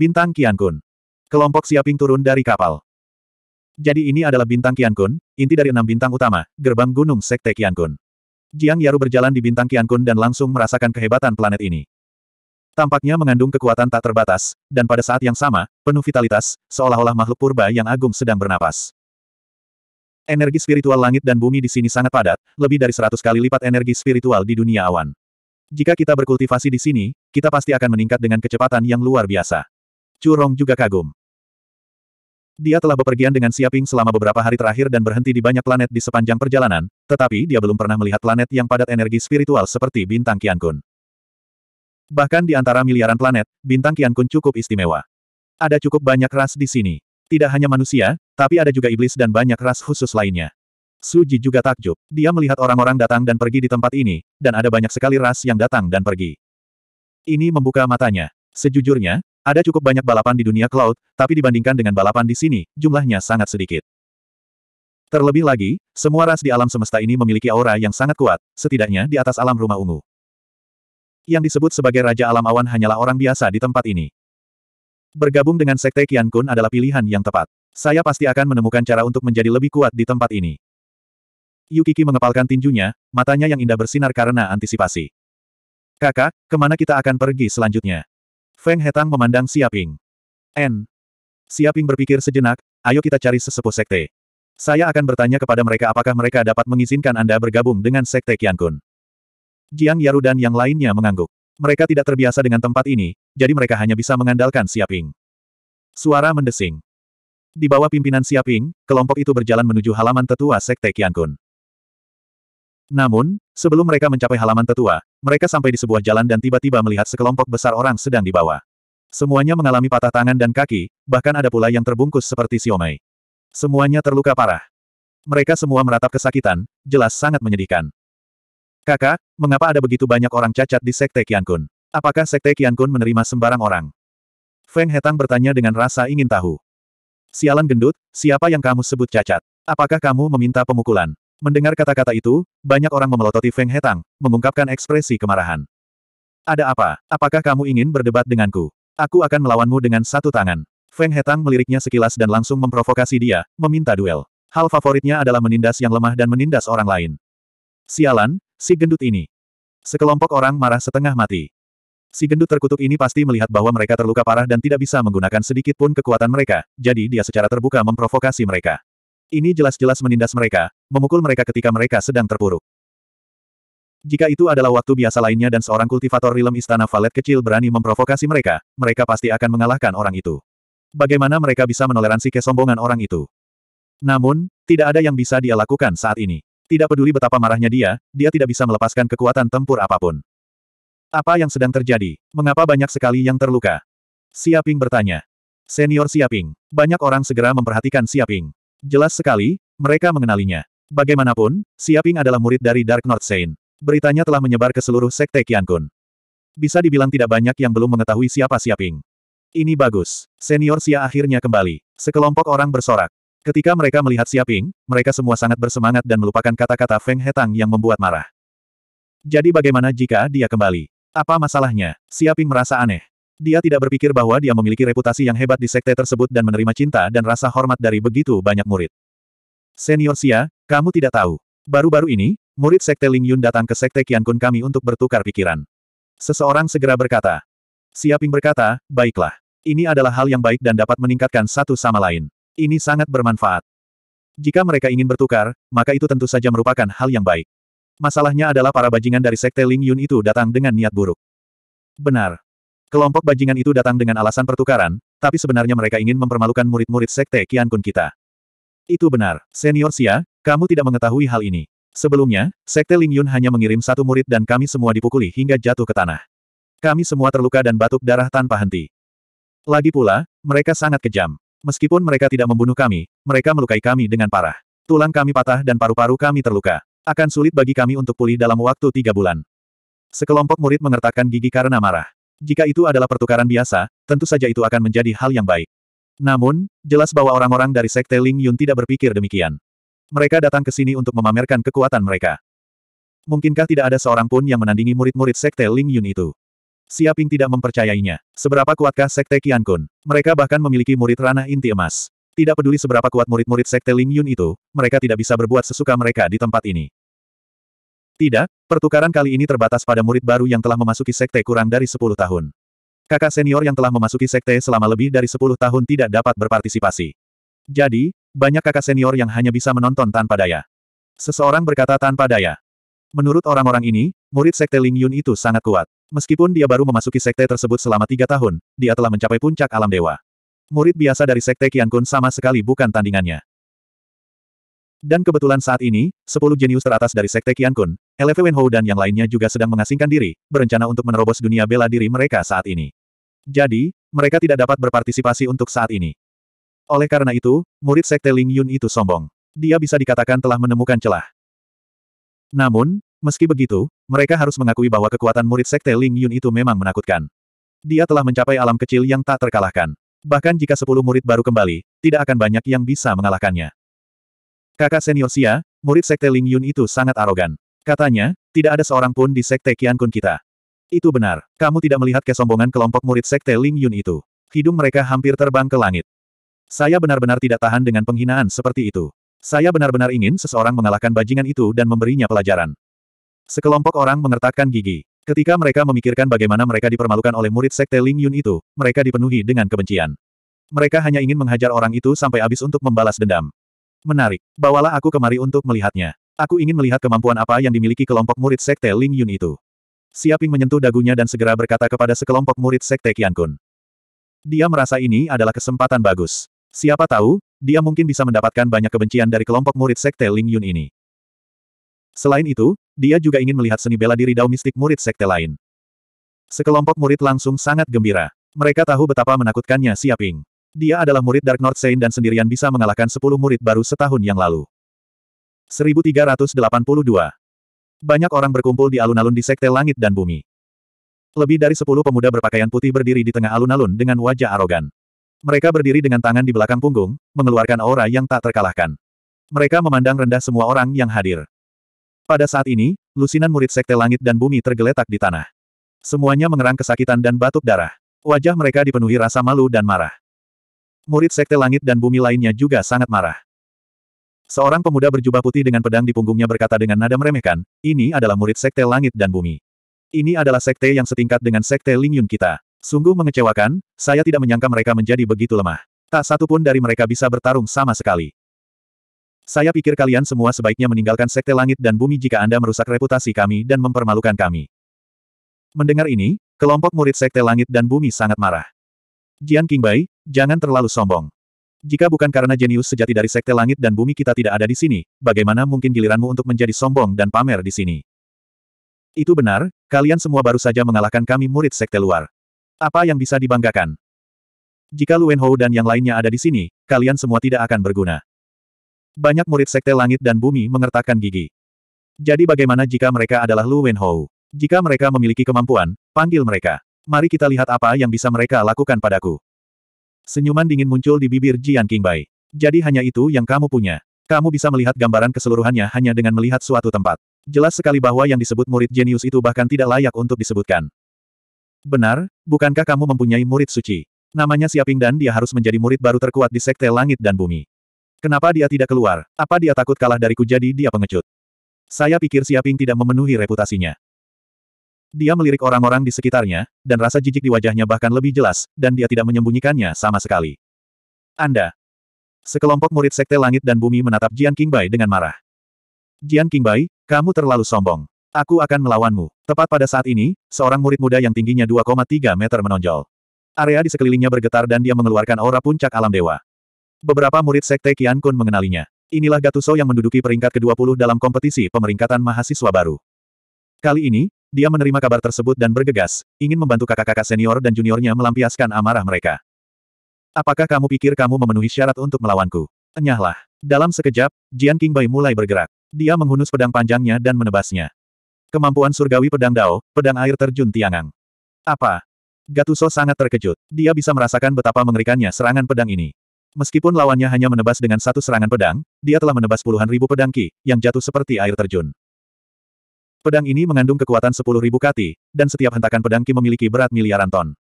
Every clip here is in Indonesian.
Bintang Kian Kun. Kelompok Siaping turun dari kapal. Jadi ini adalah Bintang Kian Kun, inti dari enam bintang utama, gerbang gunung Sekte Kian Kun. Jiang Yaru berjalan di Bintang Kian Kun dan langsung merasakan kehebatan planet ini. Tampaknya mengandung kekuatan tak terbatas, dan pada saat yang sama, penuh vitalitas, seolah-olah makhluk purba yang agung sedang bernapas. Energi spiritual langit dan bumi di sini sangat padat, lebih dari seratus kali lipat energi spiritual di dunia awan. Jika kita berkultivasi di sini, kita pasti akan meningkat dengan kecepatan yang luar biasa. Curong juga kagum. Dia telah bepergian dengan Siaping selama beberapa hari terakhir dan berhenti di banyak planet di sepanjang perjalanan, tetapi dia belum pernah melihat planet yang padat energi spiritual seperti bintang Kiankun. Bahkan di antara miliaran planet, bintang Kiankun cukup istimewa. Ada cukup banyak ras di sini. Tidak hanya manusia, tapi ada juga iblis dan banyak ras khusus lainnya. Suji juga takjub. Dia melihat orang-orang datang dan pergi di tempat ini, dan ada banyak sekali ras yang datang dan pergi. Ini membuka matanya. Sejujurnya, ada cukup banyak balapan di dunia cloud, tapi dibandingkan dengan balapan di sini, jumlahnya sangat sedikit. Terlebih lagi, semua ras di alam semesta ini memiliki aura yang sangat kuat, setidaknya di atas alam rumah ungu. Yang disebut sebagai Raja Alam Awan hanyalah orang biasa di tempat ini. Bergabung dengan Sekte Kian Kun adalah pilihan yang tepat. Saya pasti akan menemukan cara untuk menjadi lebih kuat di tempat ini. Yukiki mengepalkan tinjunya, matanya yang indah bersinar karena antisipasi. Kakak, kemana kita akan pergi selanjutnya? Feng Hetang memandang Siaping. N. Siaping berpikir sejenak, ayo kita cari sesepuh sekte. Saya akan bertanya kepada mereka apakah mereka dapat mengizinkan Anda bergabung dengan sekte Qiankun. Jiang Yaru dan yang lainnya mengangguk. Mereka tidak terbiasa dengan tempat ini, jadi mereka hanya bisa mengandalkan Siaping. Suara mendesing. Di bawah pimpinan Siaping, kelompok itu berjalan menuju halaman tetua sekte Qiankun. Namun, sebelum mereka mencapai halaman tetua, mereka sampai di sebuah jalan dan tiba-tiba melihat sekelompok besar orang sedang dibawa. Semuanya mengalami patah tangan dan kaki, bahkan ada pula yang terbungkus seperti siomay. Semuanya terluka parah. Mereka semua meratap kesakitan, jelas sangat menyedihkan. Kakak, mengapa ada begitu banyak orang cacat di Sekte Qiankun? Apakah Sekte Qiankun menerima sembarang orang? Feng Hetang bertanya dengan rasa ingin tahu. Sialan gendut, siapa yang kamu sebut cacat? Apakah kamu meminta pemukulan? Mendengar kata-kata itu, banyak orang memelototi Feng Hetang, mengungkapkan ekspresi kemarahan. Ada apa? Apakah kamu ingin berdebat denganku? Aku akan melawanmu dengan satu tangan. Feng Hetang meliriknya sekilas dan langsung memprovokasi dia, meminta duel. Hal favoritnya adalah menindas yang lemah dan menindas orang lain. Sialan, si gendut ini. Sekelompok orang marah setengah mati. Si gendut terkutuk ini pasti melihat bahwa mereka terluka parah dan tidak bisa menggunakan sedikit pun kekuatan mereka, jadi dia secara terbuka memprovokasi mereka. Ini jelas-jelas menindas mereka, memukul mereka ketika mereka sedang terpuruk. Jika itu adalah waktu biasa lainnya dan seorang kultivator rilem istana valet kecil berani memprovokasi mereka, mereka pasti akan mengalahkan orang itu. Bagaimana mereka bisa menoleransi kesombongan orang itu? Namun, tidak ada yang bisa dia lakukan saat ini. Tidak peduli betapa marahnya dia, dia tidak bisa melepaskan kekuatan tempur apapun. Apa yang sedang terjadi? Mengapa banyak sekali yang terluka? Siaping bertanya. Senior Siaping. Banyak orang segera memperhatikan Siaping. Jelas sekali, mereka mengenalinya. Bagaimanapun, Siaping adalah murid dari Dark North Saint. Beritanya telah menyebar ke seluruh sekte Qiankun. Bisa dibilang tidak banyak yang belum mengetahui siapa Siaping. Ini bagus. Senior Sia akhirnya kembali. Sekelompok orang bersorak. Ketika mereka melihat Siaping, mereka semua sangat bersemangat dan melupakan kata-kata Feng Hetang yang membuat marah. Jadi bagaimana jika dia kembali? Apa masalahnya? Siaping merasa aneh. Dia tidak berpikir bahwa dia memiliki reputasi yang hebat di sekte tersebut dan menerima cinta dan rasa hormat dari begitu banyak murid. Senior Xia, kamu tidak tahu. Baru-baru ini, murid sekte Ling Yun datang ke sekte Qian Kun kami untuk bertukar pikiran. Seseorang segera berkata. Xia Ping berkata, baiklah. Ini adalah hal yang baik dan dapat meningkatkan satu sama lain. Ini sangat bermanfaat. Jika mereka ingin bertukar, maka itu tentu saja merupakan hal yang baik. Masalahnya adalah para bajingan dari sekte Ling Yun itu datang dengan niat buruk. Benar, Kelompok bajingan itu datang dengan alasan pertukaran, tapi sebenarnya mereka ingin mempermalukan murid-murid sekte Kian Kun kita. Itu benar, Senior Xia, kamu tidak mengetahui hal ini. Sebelumnya, sekte Ling Yun hanya mengirim satu murid dan kami semua dipukuli hingga jatuh ke tanah. Kami semua terluka dan batuk darah tanpa henti. Lagi pula, mereka sangat kejam. Meskipun mereka tidak membunuh kami, mereka melukai kami dengan parah. Tulang kami patah dan paru-paru kami terluka. Akan sulit bagi kami untuk pulih dalam waktu tiga bulan. Sekelompok murid mengertakkan gigi karena marah. Jika itu adalah pertukaran biasa, tentu saja itu akan menjadi hal yang baik. Namun, jelas bahwa orang-orang dari Sekte Ling Yun tidak berpikir demikian. Mereka datang ke sini untuk memamerkan kekuatan mereka. Mungkinkah tidak ada seorang pun yang menandingi murid-murid Sekte Ling Yun itu? Siaping tidak mempercayainya. Seberapa kuatkah Sekte Qian Kun? Mereka bahkan memiliki murid ranah inti emas. Tidak peduli seberapa kuat murid-murid Sekte Ling Yun itu, mereka tidak bisa berbuat sesuka mereka di tempat ini. Tidak, pertukaran kali ini terbatas pada murid baru yang telah memasuki sekte kurang dari 10 tahun. Kakak senior yang telah memasuki sekte selama lebih dari 10 tahun tidak dapat berpartisipasi. Jadi, banyak kakak senior yang hanya bisa menonton tanpa daya. Seseorang berkata tanpa daya. Menurut orang-orang ini, murid sekte Ling Yun itu sangat kuat. Meskipun dia baru memasuki sekte tersebut selama tiga tahun, dia telah mencapai puncak alam dewa. Murid biasa dari sekte Qiankun Kun sama sekali bukan tandingannya. Dan kebetulan saat ini, 10 jenius teratas dari Sekte Qian Kun, LV Wenhou dan yang lainnya juga sedang mengasingkan diri, berencana untuk menerobos dunia bela diri mereka saat ini. Jadi, mereka tidak dapat berpartisipasi untuk saat ini. Oleh karena itu, murid Sekte Ling Yun itu sombong. Dia bisa dikatakan telah menemukan celah. Namun, meski begitu, mereka harus mengakui bahwa kekuatan murid Sekte Ling Yun itu memang menakutkan. Dia telah mencapai alam kecil yang tak terkalahkan. Bahkan jika 10 murid baru kembali, tidak akan banyak yang bisa mengalahkannya. Kakak senior Xia, murid sekte Ling Yun itu sangat arogan. Katanya, tidak ada seorang pun di sekte Kun kita. Itu benar, kamu tidak melihat kesombongan kelompok murid sekte Ling Yun itu. Hidung mereka hampir terbang ke langit. Saya benar-benar tidak tahan dengan penghinaan seperti itu. Saya benar-benar ingin seseorang mengalahkan bajingan itu dan memberinya pelajaran. Sekelompok orang mengertakkan gigi. Ketika mereka memikirkan bagaimana mereka dipermalukan oleh murid sekte Ling Yun itu, mereka dipenuhi dengan kebencian. Mereka hanya ingin menghajar orang itu sampai habis untuk membalas dendam. Menarik. Bawalah aku kemari untuk melihatnya. Aku ingin melihat kemampuan apa yang dimiliki kelompok murid sekte Ling Yun itu. Siaping menyentuh dagunya dan segera berkata kepada sekelompok murid sekte Qian Kun. Dia merasa ini adalah kesempatan bagus. Siapa tahu, dia mungkin bisa mendapatkan banyak kebencian dari kelompok murid sekte Ling Yun ini. Selain itu, dia juga ingin melihat seni bela diri dao mistik murid sekte lain. Sekelompok murid langsung sangat gembira. Mereka tahu betapa menakutkannya Siaping. Dia adalah murid Dark North Saint dan sendirian bisa mengalahkan 10 murid baru setahun yang lalu. 1382. Banyak orang berkumpul di alun-alun di Sekte Langit dan Bumi. Lebih dari 10 pemuda berpakaian putih berdiri di tengah alun-alun dengan wajah arogan. Mereka berdiri dengan tangan di belakang punggung, mengeluarkan aura yang tak terkalahkan. Mereka memandang rendah semua orang yang hadir. Pada saat ini, lusinan murid sekte langit dan bumi tergeletak di tanah. Semuanya mengerang kesakitan dan batuk darah. Wajah mereka dipenuhi rasa malu dan marah murid sekte langit dan bumi lainnya juga sangat marah. Seorang pemuda berjubah putih dengan pedang di punggungnya berkata dengan nada meremehkan, ini adalah murid sekte langit dan bumi. Ini adalah sekte yang setingkat dengan sekte Lingyun kita. Sungguh mengecewakan, saya tidak menyangka mereka menjadi begitu lemah. Tak satu pun dari mereka bisa bertarung sama sekali. Saya pikir kalian semua sebaiknya meninggalkan sekte langit dan bumi jika Anda merusak reputasi kami dan mempermalukan kami. Mendengar ini, kelompok murid sekte langit dan bumi sangat marah. Jian Qingbai, jangan terlalu sombong. Jika bukan karena jenius sejati dari Sekte Langit dan Bumi kita tidak ada di sini, bagaimana mungkin giliranmu untuk menjadi sombong dan pamer di sini? Itu benar, kalian semua baru saja mengalahkan kami murid Sekte luar. Apa yang bisa dibanggakan? Jika Lu Wenhou dan yang lainnya ada di sini, kalian semua tidak akan berguna. Banyak murid Sekte Langit dan Bumi mengertakkan gigi. Jadi bagaimana jika mereka adalah Lu Wenhou? Jika mereka memiliki kemampuan, panggil mereka mari kita lihat apa yang bisa mereka lakukan padaku. Senyuman dingin muncul di bibir Jian Qingbai. Jadi hanya itu yang kamu punya. Kamu bisa melihat gambaran keseluruhannya hanya dengan melihat suatu tempat. Jelas sekali bahwa yang disebut murid jenius itu bahkan tidak layak untuk disebutkan. Benar, bukankah kamu mempunyai murid suci? Namanya Siaping dan dia harus menjadi murid baru terkuat di Sekte Langit dan Bumi. Kenapa dia tidak keluar? Apa dia takut kalah dariku jadi dia pengecut? Saya pikir Siaping tidak memenuhi reputasinya. Dia melirik orang-orang di sekitarnya, dan rasa jijik di wajahnya bahkan lebih jelas, dan dia tidak menyembunyikannya sama sekali. Anda. Sekelompok murid Sekte Langit dan Bumi menatap Jian Qingbai dengan marah. Jian Qingbai, kamu terlalu sombong. Aku akan melawanmu. Tepat pada saat ini, seorang murid muda yang tingginya 2,3 meter menonjol. Area di sekelilingnya bergetar dan dia mengeluarkan aura puncak alam dewa. Beberapa murid Sekte Qian Kun mengenalinya. Inilah Gatuso yang menduduki peringkat ke-20 dalam kompetisi pemeringkatan mahasiswa baru. Kali ini, dia menerima kabar tersebut dan bergegas, ingin membantu kakak-kakak senior dan juniornya melampiaskan amarah mereka. Apakah kamu pikir kamu memenuhi syarat untuk melawanku? Enyahlah. Dalam sekejap, Jian Qingbai mulai bergerak. Dia menghunus pedang panjangnya dan menebasnya. Kemampuan surgawi pedang Dao, pedang air terjun Tiangang. Apa? Gatuso sangat terkejut. Dia bisa merasakan betapa mengerikannya serangan pedang ini. Meskipun lawannya hanya menebas dengan satu serangan pedang, dia telah menebas puluhan ribu pedang ki, yang jatuh seperti air terjun. Pedang ini mengandung kekuatan 10.000 kati, dan setiap hentakan pedang ki memiliki berat miliaran ton.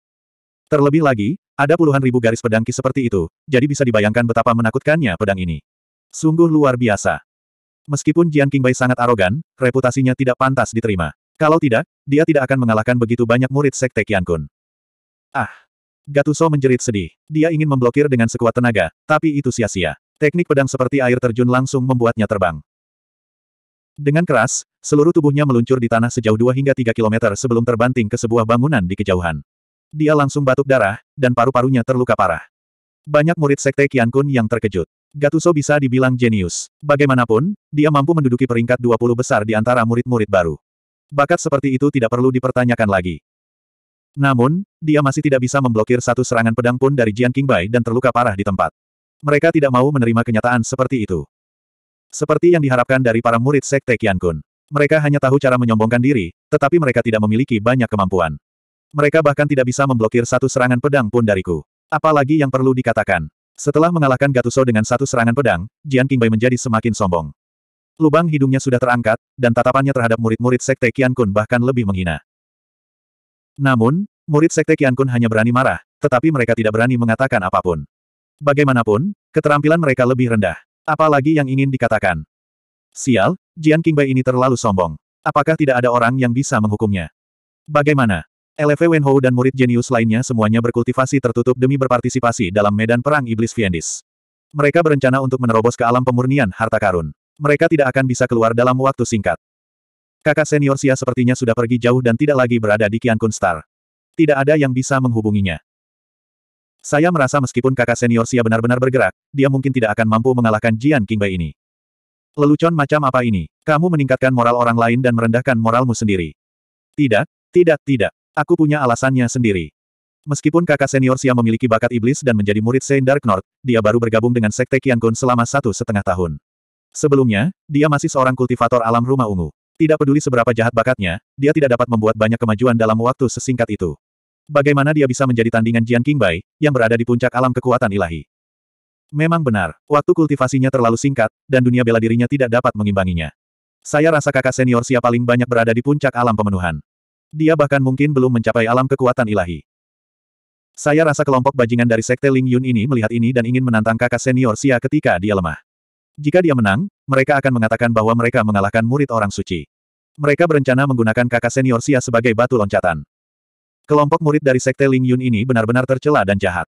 Terlebih lagi, ada puluhan ribu garis pedang ki seperti itu, jadi bisa dibayangkan betapa menakutkannya pedang ini. Sungguh luar biasa. Meskipun Jian Qingbai sangat arogan, reputasinya tidak pantas diterima. Kalau tidak, dia tidak akan mengalahkan begitu banyak murid Sekte Qian Kun. Ah! Gatuso menjerit sedih. Dia ingin memblokir dengan sekuat tenaga, tapi itu sia-sia. Teknik pedang seperti air terjun langsung membuatnya terbang. Dengan keras, seluruh tubuhnya meluncur di tanah sejauh 2 hingga 3 kilometer sebelum terbanting ke sebuah bangunan di kejauhan. Dia langsung batuk darah, dan paru-parunya terluka parah. Banyak murid sekte Qian Kun yang terkejut. Gatuso bisa dibilang jenius. Bagaimanapun, dia mampu menduduki peringkat 20 besar di antara murid-murid baru. Bakat seperti itu tidak perlu dipertanyakan lagi. Namun, dia masih tidak bisa memblokir satu serangan pedang pun dari Jian Qingbai dan terluka parah di tempat. Mereka tidak mau menerima kenyataan seperti itu. Seperti yang diharapkan dari para murid Sekte Qiankun, Kun. Mereka hanya tahu cara menyombongkan diri, tetapi mereka tidak memiliki banyak kemampuan. Mereka bahkan tidak bisa memblokir satu serangan pedang pun dariku. Apalagi yang perlu dikatakan. Setelah mengalahkan Gatuso dengan satu serangan pedang, Jian Qingbai menjadi semakin sombong. Lubang hidungnya sudah terangkat, dan tatapannya terhadap murid-murid Sekte Qiankun Kun bahkan lebih menghina. Namun, murid Sekte Qiankun Kun hanya berani marah, tetapi mereka tidak berani mengatakan apapun. Bagaimanapun, keterampilan mereka lebih rendah. Apalagi yang ingin dikatakan? Sial, Jian Qingbai ini terlalu sombong. Apakah tidak ada orang yang bisa menghukumnya? Bagaimana? LV Wenhou dan murid jenius lainnya semuanya berkultivasi tertutup demi berpartisipasi dalam medan perang iblis Fiendis. Mereka berencana untuk menerobos ke alam pemurnian harta karun. Mereka tidak akan bisa keluar dalam waktu singkat. Kakak senior Sia sepertinya sudah pergi jauh dan tidak lagi berada di Kian Kun Star. Tidak ada yang bisa menghubunginya. Saya merasa meskipun kakak senior Xia benar-benar bergerak, dia mungkin tidak akan mampu mengalahkan Jian Qingbei ini. Lelucon macam apa ini? Kamu meningkatkan moral orang lain dan merendahkan moralmu sendiri. Tidak, tidak, tidak. Aku punya alasannya sendiri. Meskipun kakak senior Xia memiliki bakat iblis dan menjadi murid Saint Dark North, dia baru bergabung dengan Sekte Kun selama satu setengah tahun. Sebelumnya, dia masih seorang kultivator alam rumah ungu. Tidak peduli seberapa jahat bakatnya, dia tidak dapat membuat banyak kemajuan dalam waktu sesingkat itu. Bagaimana dia bisa menjadi tandingan Jian Qingbai, yang berada di puncak alam kekuatan ilahi? Memang benar, waktu kultivasinya terlalu singkat, dan dunia bela dirinya tidak dapat mengimbanginya. Saya rasa kakak senior siapa paling banyak berada di puncak alam pemenuhan. Dia bahkan mungkin belum mencapai alam kekuatan ilahi. Saya rasa kelompok bajingan dari Sekte Ling Yun ini melihat ini dan ingin menantang kakak senior Sia ketika dia lemah. Jika dia menang, mereka akan mengatakan bahwa mereka mengalahkan murid orang suci. Mereka berencana menggunakan kakak senior Sia sebagai batu loncatan. Kelompok murid dari Sekte Ling Yun ini benar-benar tercela dan jahat.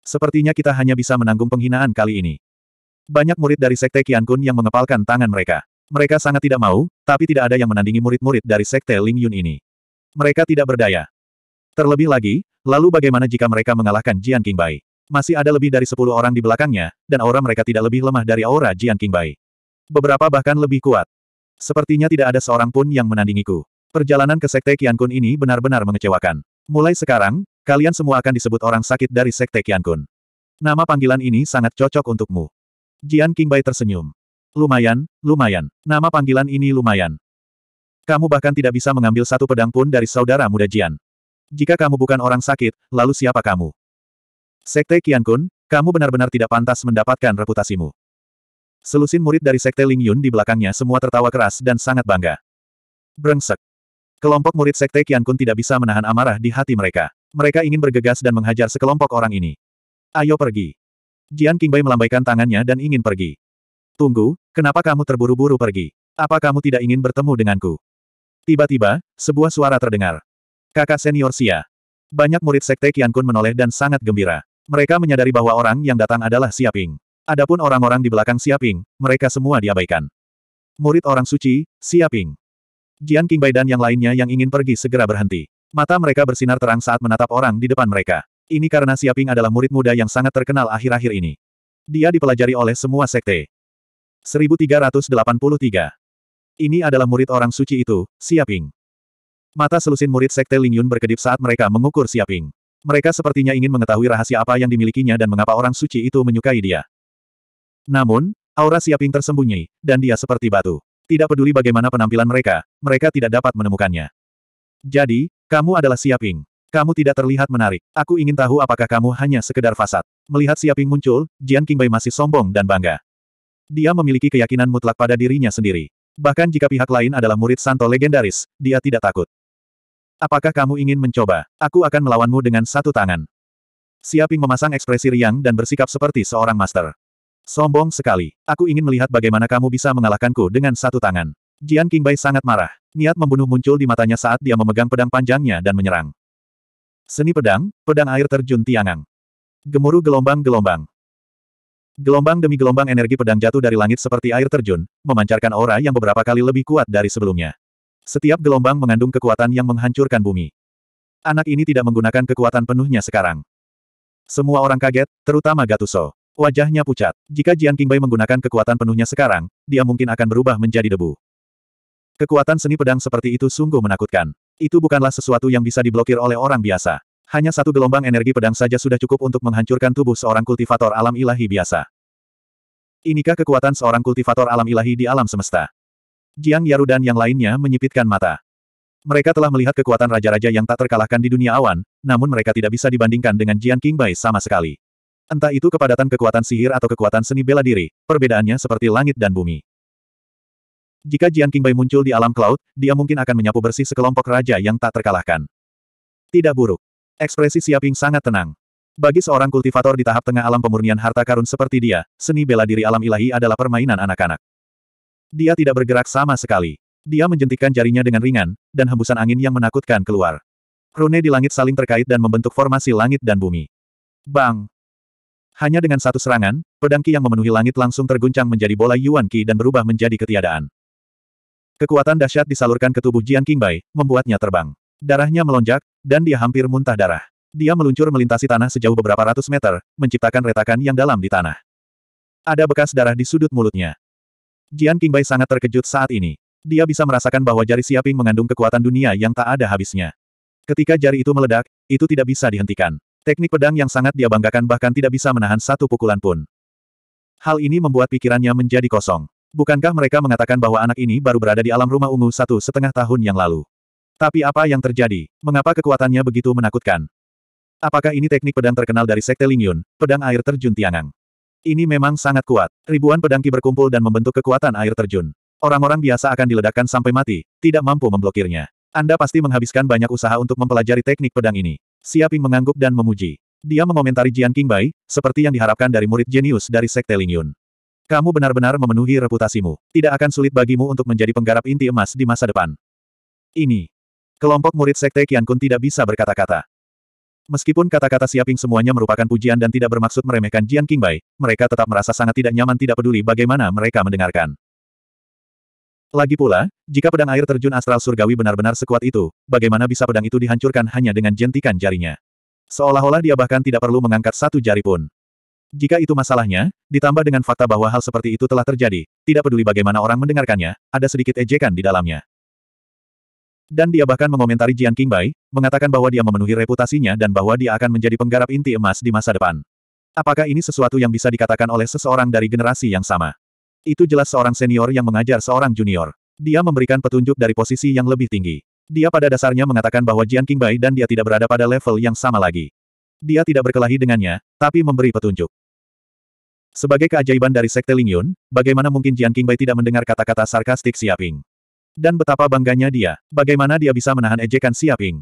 Sepertinya kita hanya bisa menanggung penghinaan kali ini. Banyak murid dari Sekte Qian Kun yang mengepalkan tangan mereka. Mereka sangat tidak mau, tapi tidak ada yang menandingi murid-murid dari Sekte Ling Yun ini. Mereka tidak berdaya. Terlebih lagi, lalu bagaimana jika mereka mengalahkan Jian Qingbai? Masih ada lebih dari sepuluh orang di belakangnya, dan aura mereka tidak lebih lemah dari aura Jian Qingbai. Beberapa bahkan lebih kuat. Sepertinya tidak ada seorang pun yang menandingiku. Perjalanan ke Sekte Kian Kun ini benar-benar mengecewakan. Mulai sekarang, kalian semua akan disebut orang sakit dari Sekte Kian Kun. Nama panggilan ini sangat cocok untukmu. Jian Qingbai tersenyum. Lumayan, lumayan. Nama panggilan ini lumayan. Kamu bahkan tidak bisa mengambil satu pedang pun dari saudara muda Jian. Jika kamu bukan orang sakit, lalu siapa kamu? Sekte Kian Kun, kamu benar-benar tidak pantas mendapatkan reputasimu. Selusin murid dari Sekte Ling Yun di belakangnya semua tertawa keras dan sangat bangga. Brengsek. Kelompok murid Sekte Kian Kun tidak bisa menahan amarah di hati mereka. Mereka ingin bergegas dan menghajar sekelompok orang ini. Ayo pergi. Jian Qingbai melambaikan tangannya dan ingin pergi. Tunggu, kenapa kamu terburu-buru pergi? Apa kamu tidak ingin bertemu denganku? Tiba-tiba, sebuah suara terdengar. Kakak senior Sia. Banyak murid Sekte Kian Kun menoleh dan sangat gembira. Mereka menyadari bahwa orang yang datang adalah Siaping. Adapun orang-orang di belakang Siaping, mereka semua diabaikan. Murid orang suci, Siaping. Jian Qingbai dan yang lainnya yang ingin pergi segera berhenti. Mata mereka bersinar terang saat menatap orang di depan mereka. Ini karena Siaping adalah murid muda yang sangat terkenal akhir-akhir ini. Dia dipelajari oleh semua sekte. 1383. Ini adalah murid orang suci itu, Siaping. Mata selusin murid sekte Ling Yun berkedip saat mereka mengukur Siaping. Mereka sepertinya ingin mengetahui rahasia apa yang dimilikinya dan mengapa orang suci itu menyukai dia. Namun, aura Siaping tersembunyi, dan dia seperti batu. Tidak peduli bagaimana penampilan mereka, mereka tidak dapat menemukannya. Jadi, kamu adalah Siaping. Kamu tidak terlihat menarik. Aku ingin tahu apakah kamu hanya sekedar fasad. Melihat Siaping muncul, Jian Qingbei masih sombong dan bangga. Dia memiliki keyakinan mutlak pada dirinya sendiri. Bahkan jika pihak lain adalah murid santo legendaris, dia tidak takut. Apakah kamu ingin mencoba? Aku akan melawanmu dengan satu tangan. Siaping memasang ekspresi riang dan bersikap seperti seorang master. Sombong sekali. Aku ingin melihat bagaimana kamu bisa mengalahkanku dengan satu tangan. Jian Qingbai sangat marah. Niat membunuh muncul di matanya saat dia memegang pedang panjangnya dan menyerang. Seni pedang, pedang air terjun Tiangang. Gemuruh gelombang-gelombang. Gelombang demi gelombang energi pedang jatuh dari langit seperti air terjun, memancarkan aura yang beberapa kali lebih kuat dari sebelumnya. Setiap gelombang mengandung kekuatan yang menghancurkan bumi. Anak ini tidak menggunakan kekuatan penuhnya sekarang. Semua orang kaget, terutama Gatuso. Wajahnya pucat. Jika Jian Qingbai menggunakan kekuatan penuhnya sekarang, dia mungkin akan berubah menjadi debu. Kekuatan seni pedang seperti itu sungguh menakutkan. Itu bukanlah sesuatu yang bisa diblokir oleh orang biasa. Hanya satu gelombang energi pedang saja sudah cukup untuk menghancurkan tubuh seorang kultivator alam ilahi biasa. Inikah kekuatan seorang kultivator alam ilahi di alam semesta? Jiang Yaru dan yang lainnya menyipitkan mata. Mereka telah melihat kekuatan raja-raja yang tak terkalahkan di dunia awan, namun mereka tidak bisa dibandingkan dengan Jian Qingbai sama sekali. Entah itu kepadatan kekuatan sihir atau kekuatan seni bela diri, perbedaannya seperti langit dan bumi. Jika Jian Qingbai muncul di alam cloud, dia mungkin akan menyapu bersih sekelompok raja yang tak terkalahkan. Tidak buruk. Ekspresi Siaping sangat tenang. Bagi seorang kultivator di tahap tengah alam pemurnian harta karun seperti dia, seni bela diri alam ilahi adalah permainan anak-anak. Dia tidak bergerak sama sekali. Dia menjentikkan jarinya dengan ringan, dan hembusan angin yang menakutkan keluar. Rune di langit saling terkait dan membentuk formasi langit dan bumi. Bang! Hanya dengan satu serangan, pedang Qi yang memenuhi langit langsung terguncang menjadi bola Yuan Qi dan berubah menjadi ketiadaan. Kekuatan dahsyat disalurkan ke tubuh Jian Qingbai, membuatnya terbang. Darahnya melonjak, dan dia hampir muntah darah. Dia meluncur melintasi tanah sejauh beberapa ratus meter, menciptakan retakan yang dalam di tanah. Ada bekas darah di sudut mulutnya. Jian Qingbai sangat terkejut saat ini. Dia bisa merasakan bahwa jari Siaping mengandung kekuatan dunia yang tak ada habisnya. Ketika jari itu meledak, itu tidak bisa dihentikan. Teknik pedang yang sangat dia banggakan bahkan tidak bisa menahan satu pukulan pun. Hal ini membuat pikirannya menjadi kosong. Bukankah mereka mengatakan bahwa anak ini baru berada di alam rumah ungu satu setengah tahun yang lalu? Tapi apa yang terjadi? Mengapa kekuatannya begitu menakutkan? Apakah ini teknik pedang terkenal dari Sekte Lingyun, pedang air terjun Tiangang? Ini memang sangat kuat. Ribuan pedangki berkumpul dan membentuk kekuatan air terjun. Orang-orang biasa akan diledakkan sampai mati, tidak mampu memblokirnya. Anda pasti menghabiskan banyak usaha untuk mempelajari teknik pedang ini. Siaping mengangguk dan memuji. Dia mengomentari Jian Qingbai, seperti yang diharapkan dari murid jenius dari Sekte Lingyun. Kamu benar-benar memenuhi reputasimu. Tidak akan sulit bagimu untuk menjadi penggarap inti emas di masa depan. Ini. Kelompok murid Sekte Qian Kun tidak bisa berkata-kata. Meskipun kata-kata Siaping semuanya merupakan pujian dan tidak bermaksud meremehkan Jian Qingbai, mereka tetap merasa sangat tidak nyaman tidak peduli bagaimana mereka mendengarkan. Lagi pula, jika pedang air terjun astral surgawi benar-benar sekuat itu, bagaimana bisa pedang itu dihancurkan hanya dengan jentikan jarinya? Seolah-olah dia bahkan tidak perlu mengangkat satu jari pun. Jika itu masalahnya, ditambah dengan fakta bahwa hal seperti itu telah terjadi, tidak peduli bagaimana orang mendengarkannya, ada sedikit ejekan di dalamnya. Dan dia bahkan mengomentari Jian Qingbai, mengatakan bahwa dia memenuhi reputasinya dan bahwa dia akan menjadi penggarap inti emas di masa depan. Apakah ini sesuatu yang bisa dikatakan oleh seseorang dari generasi yang sama? Itu jelas seorang senior yang mengajar seorang junior. Dia memberikan petunjuk dari posisi yang lebih tinggi. Dia pada dasarnya mengatakan bahwa Jian Qingbai dan dia tidak berada pada level yang sama lagi. Dia tidak berkelahi dengannya, tapi memberi petunjuk. Sebagai keajaiban dari Sekte Ling Yun, bagaimana mungkin Jian Qingbai tidak mendengar kata-kata sarkastik Siaping? Dan betapa bangganya dia, bagaimana dia bisa menahan ejekan Siaping?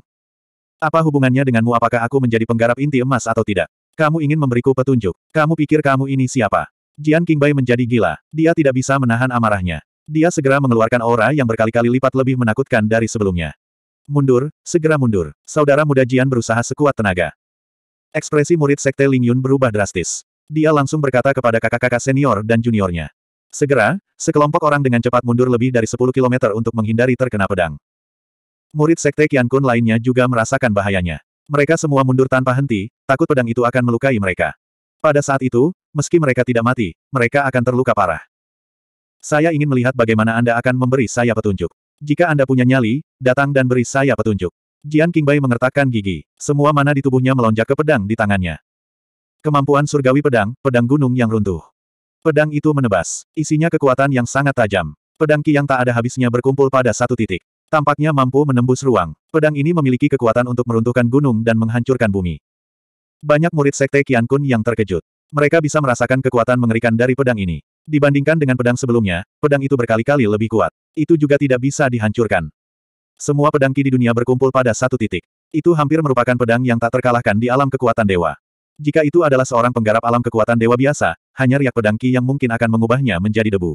Apa hubungannya denganmu apakah aku menjadi penggarap inti emas atau tidak? Kamu ingin memberiku petunjuk. Kamu pikir kamu ini siapa? Jian Qingbai menjadi gila. Dia tidak bisa menahan amarahnya. Dia segera mengeluarkan aura yang berkali-kali lipat lebih menakutkan dari sebelumnya. Mundur, segera mundur. Saudara muda Jian berusaha sekuat tenaga. Ekspresi murid Sekte Ling Yun berubah drastis. Dia langsung berkata kepada kakak-kakak senior dan juniornya. Segera, sekelompok orang dengan cepat mundur lebih dari 10 km untuk menghindari terkena pedang. Murid Sekte Qian Kun lainnya juga merasakan bahayanya. Mereka semua mundur tanpa henti, takut pedang itu akan melukai mereka. Pada saat itu, meski mereka tidak mati, mereka akan terluka parah. Saya ingin melihat bagaimana Anda akan memberi saya petunjuk. Jika Anda punya nyali, datang dan beri saya petunjuk. Jian Qingbai mengertakkan gigi. Semua mana di tubuhnya melonjak ke pedang di tangannya. Kemampuan surgawi pedang, pedang gunung yang runtuh. Pedang itu menebas. Isinya kekuatan yang sangat tajam. Pedang Qi yang tak ada habisnya berkumpul pada satu titik. Tampaknya mampu menembus ruang. Pedang ini memiliki kekuatan untuk meruntuhkan gunung dan menghancurkan bumi. Banyak murid Sekte Kian Kun yang terkejut. Mereka bisa merasakan kekuatan mengerikan dari pedang ini. Dibandingkan dengan pedang sebelumnya, pedang itu berkali-kali lebih kuat. Itu juga tidak bisa dihancurkan. Semua pedang ki di dunia berkumpul pada satu titik. Itu hampir merupakan pedang yang tak terkalahkan di alam kekuatan dewa. Jika itu adalah seorang penggarap alam kekuatan dewa biasa, hanya riak pedang ki yang mungkin akan mengubahnya menjadi debu.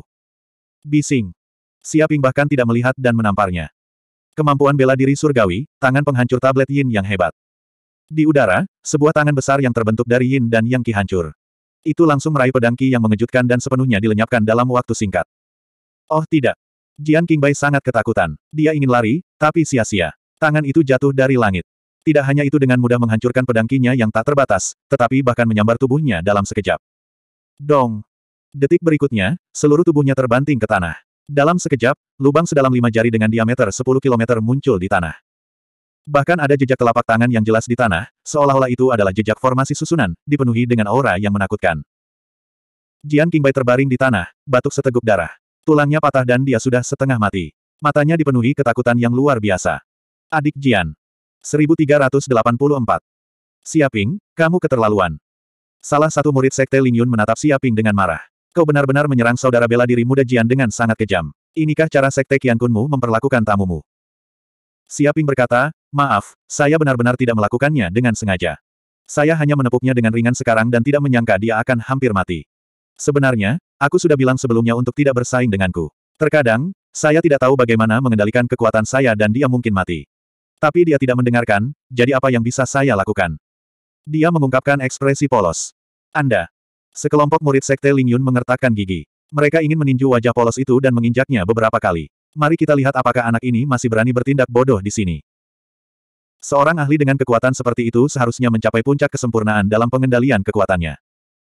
Bising. Siaping bahkan tidak melihat dan menamparnya. Kemampuan bela diri surgawi, tangan penghancur tablet yin yang hebat. Di udara, sebuah tangan besar yang terbentuk dari yin dan yang ki hancur. Itu langsung meraih pedang ki yang mengejutkan dan sepenuhnya dilenyapkan dalam waktu singkat. Oh tidak. Jian Qingbai sangat ketakutan. Dia ingin lari, tapi sia-sia. Tangan itu jatuh dari langit. Tidak hanya itu dengan mudah menghancurkan pedang Qi-nya yang tak terbatas, tetapi bahkan menyambar tubuhnya dalam sekejap. Dong! Detik berikutnya, seluruh tubuhnya terbanting ke tanah. Dalam sekejap, lubang sedalam lima jari dengan diameter 10 km muncul di tanah. Bahkan ada jejak telapak tangan yang jelas di tanah, seolah-olah itu adalah jejak formasi susunan, dipenuhi dengan aura yang menakutkan. Jian Qingbai terbaring di tanah, batuk seteguk darah. Tulangnya patah dan dia sudah setengah mati. Matanya dipenuhi ketakutan yang luar biasa. Adik Jian. 1384. Siaping, kamu keterlaluan. Salah satu murid sekte Ling Yun menatap Siaping dengan marah. Kau benar-benar menyerang saudara bela diri muda Jian dengan sangat kejam. Inikah cara sekte Qiankunmu memperlakukan tamumu? Siaping berkata, maaf, saya benar-benar tidak melakukannya dengan sengaja. Saya hanya menepuknya dengan ringan sekarang dan tidak menyangka dia akan hampir mati. Sebenarnya, aku sudah bilang sebelumnya untuk tidak bersaing denganku. Terkadang, saya tidak tahu bagaimana mengendalikan kekuatan saya dan dia mungkin mati. Tapi dia tidak mendengarkan, jadi apa yang bisa saya lakukan? Dia mengungkapkan ekspresi polos. Anda. Sekelompok murid sekte Lingyun Yun mengertakkan gigi. Mereka ingin meninju wajah polos itu dan menginjaknya beberapa kali. Mari kita lihat apakah anak ini masih berani bertindak bodoh di sini. Seorang ahli dengan kekuatan seperti itu seharusnya mencapai puncak kesempurnaan dalam pengendalian kekuatannya.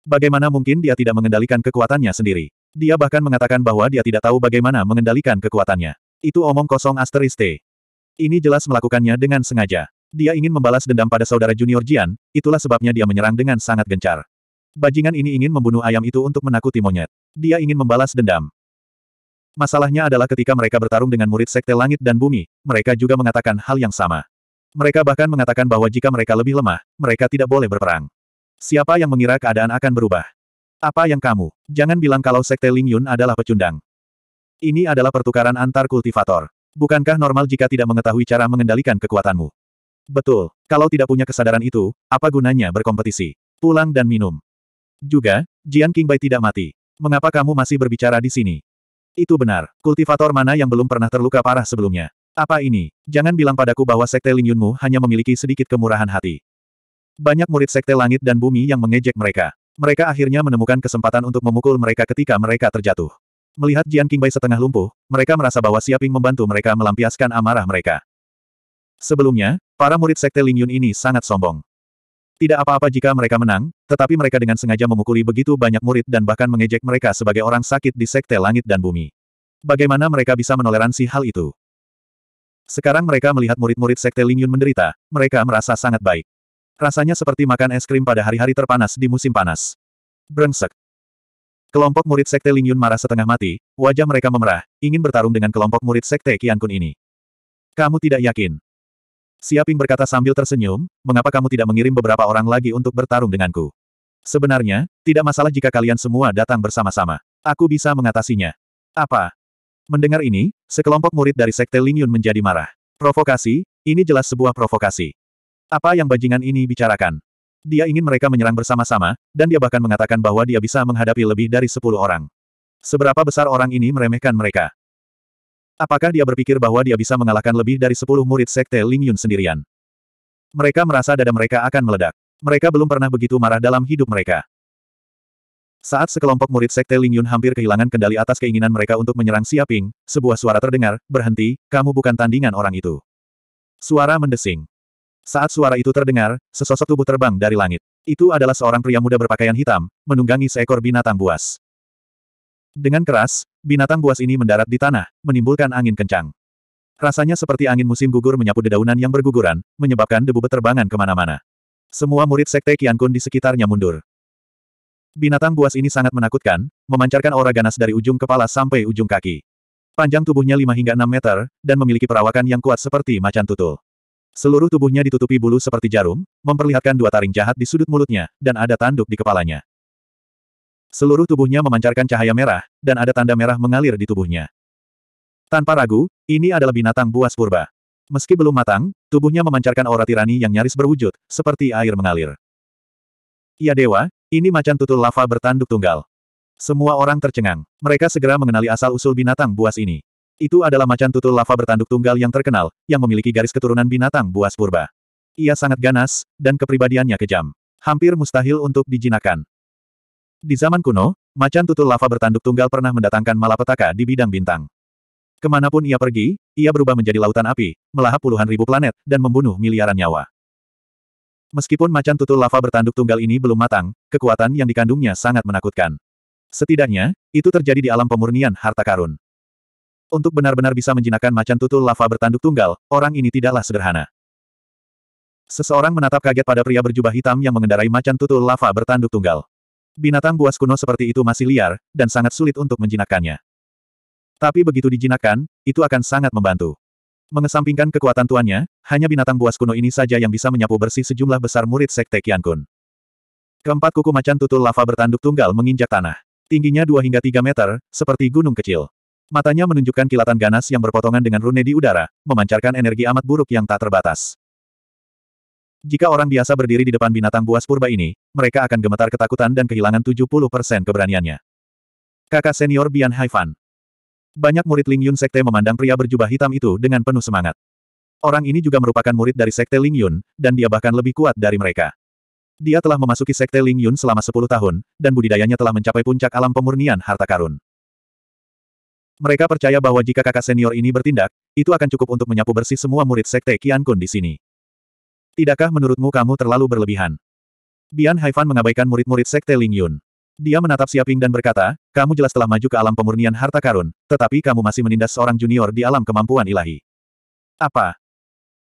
Bagaimana mungkin dia tidak mengendalikan kekuatannya sendiri? Dia bahkan mengatakan bahwa dia tidak tahu bagaimana mengendalikan kekuatannya. Itu omong kosong asteriste. Ini jelas melakukannya dengan sengaja. Dia ingin membalas dendam pada saudara junior Jian, itulah sebabnya dia menyerang dengan sangat gencar. Bajingan ini ingin membunuh ayam itu untuk menakuti monyet. Dia ingin membalas dendam. Masalahnya adalah ketika mereka bertarung dengan murid Sekte Langit dan Bumi, mereka juga mengatakan hal yang sama. Mereka bahkan mengatakan bahwa jika mereka lebih lemah, mereka tidak boleh berperang. Siapa yang mengira keadaan akan berubah? Apa yang kamu? Jangan bilang kalau Sekte Ling Yun adalah pecundang. Ini adalah pertukaran antar kultivator. Bukankah normal jika tidak mengetahui cara mengendalikan kekuatanmu? Betul, kalau tidak punya kesadaran itu, apa gunanya berkompetisi? Pulang dan minum. Juga, Jian Qingbai tidak mati. Mengapa kamu masih berbicara di sini? Itu benar. Kultivator mana yang belum pernah terluka parah sebelumnya? Apa ini? Jangan bilang padaku bahwa Sekte Lingyunmu Yunmu hanya memiliki sedikit kemurahan hati. Banyak murid Sekte Langit dan Bumi yang mengejek mereka. Mereka akhirnya menemukan kesempatan untuk memukul mereka ketika mereka terjatuh. Melihat Jian Qingbai setengah lumpuh, mereka merasa bahwa Siaping membantu mereka melampiaskan amarah mereka. Sebelumnya, para murid Sekte Ling Yun ini sangat sombong. Tidak apa-apa jika mereka menang, tetapi mereka dengan sengaja memukuli begitu banyak murid dan bahkan mengejek mereka sebagai orang sakit di sekte langit dan bumi. Bagaimana mereka bisa menoleransi hal itu? Sekarang mereka melihat murid-murid sekte Lingyun menderita, mereka merasa sangat baik. Rasanya seperti makan es krim pada hari-hari terpanas di musim panas. Brengsek. Kelompok murid sekte Lingyun marah setengah mati, wajah mereka memerah, ingin bertarung dengan kelompok murid sekte Qiankun ini. Kamu tidak yakin, Siaping berkata sambil tersenyum, mengapa kamu tidak mengirim beberapa orang lagi untuk bertarung denganku? Sebenarnya, tidak masalah jika kalian semua datang bersama-sama. Aku bisa mengatasinya. Apa? Mendengar ini, sekelompok murid dari Sekte Lingyun menjadi marah. Provokasi, ini jelas sebuah provokasi. Apa yang bajingan ini bicarakan? Dia ingin mereka menyerang bersama-sama, dan dia bahkan mengatakan bahwa dia bisa menghadapi lebih dari sepuluh orang. Seberapa besar orang ini meremehkan mereka? Apakah dia berpikir bahwa dia bisa mengalahkan lebih dari sepuluh murid sekte Ling Yun sendirian? Mereka merasa dada mereka akan meledak. Mereka belum pernah begitu marah dalam hidup mereka. Saat sekelompok murid sekte Ling Yun hampir kehilangan kendali atas keinginan mereka untuk menyerang Siaping, sebuah suara terdengar, berhenti, kamu bukan tandingan orang itu. Suara mendesing. Saat suara itu terdengar, sesosok tubuh terbang dari langit. Itu adalah seorang pria muda berpakaian hitam, menunggangi seekor binatang buas. Dengan keras, binatang buas ini mendarat di tanah, menimbulkan angin kencang. Rasanya seperti angin musim gugur menyapu dedaunan yang berguguran, menyebabkan debu beterbangan kemana-mana. Semua murid sekte Kun di sekitarnya mundur. Binatang buas ini sangat menakutkan, memancarkan aura ganas dari ujung kepala sampai ujung kaki. Panjang tubuhnya 5 hingga 6 meter, dan memiliki perawakan yang kuat seperti macan tutul. Seluruh tubuhnya ditutupi bulu seperti jarum, memperlihatkan dua taring jahat di sudut mulutnya, dan ada tanduk di kepalanya. Seluruh tubuhnya memancarkan cahaya merah, dan ada tanda merah mengalir di tubuhnya. Tanpa ragu, ini adalah binatang buas purba. Meski belum matang, tubuhnya memancarkan aura tirani yang nyaris berwujud, seperti air mengalir. Ya dewa, ini macan tutul lava bertanduk tunggal. Semua orang tercengang. Mereka segera mengenali asal-usul binatang buas ini. Itu adalah macan tutul lava bertanduk tunggal yang terkenal, yang memiliki garis keturunan binatang buas purba. Ia sangat ganas, dan kepribadiannya kejam. Hampir mustahil untuk dijinakan. Di zaman kuno, macan tutul lava bertanduk tunggal pernah mendatangkan malapetaka di bidang bintang. Kemanapun ia pergi, ia berubah menjadi lautan api, melahap puluhan ribu planet, dan membunuh miliaran nyawa. Meskipun macan tutul lava bertanduk tunggal ini belum matang, kekuatan yang dikandungnya sangat menakutkan. Setidaknya, itu terjadi di alam pemurnian harta karun. Untuk benar-benar bisa menjinakkan macan tutul lava bertanduk tunggal, orang ini tidaklah sederhana. Seseorang menatap kaget pada pria berjubah hitam yang mengendarai macan tutul lava bertanduk tunggal. Binatang buas kuno seperti itu masih liar, dan sangat sulit untuk menjinakkannya. Tapi begitu dijinakkan, itu akan sangat membantu. Mengesampingkan kekuatan tuannya, hanya binatang buas kuno ini saja yang bisa menyapu bersih sejumlah besar murid Sekte Kun. Keempat kuku macan tutul lava bertanduk tunggal menginjak tanah. Tingginya 2 hingga 3 meter, seperti gunung kecil. Matanya menunjukkan kilatan ganas yang berpotongan dengan rune di udara, memancarkan energi amat buruk yang tak terbatas. Jika orang biasa berdiri di depan binatang buas purba ini, mereka akan gemetar ketakutan dan kehilangan 70% keberaniannya. Kakak senior Bian Haifan. Banyak murid Ling Yun Sekte memandang pria berjubah hitam itu dengan penuh semangat. Orang ini juga merupakan murid dari Sekte Ling Yun, dan dia bahkan lebih kuat dari mereka. Dia telah memasuki Sekte Ling Yun selama 10 tahun, dan budidayanya telah mencapai puncak alam pemurnian harta karun. Mereka percaya bahwa jika kakak senior ini bertindak, itu akan cukup untuk menyapu bersih semua murid Sekte Qian Kun di sini. Tidakkah menurutmu kamu terlalu berlebihan? Bian Haifan mengabaikan murid-murid Sekte Ling Yun. Dia menatap Siaping dan berkata, kamu jelas telah maju ke alam pemurnian harta karun, tetapi kamu masih menindas seorang junior di alam kemampuan ilahi. Apa?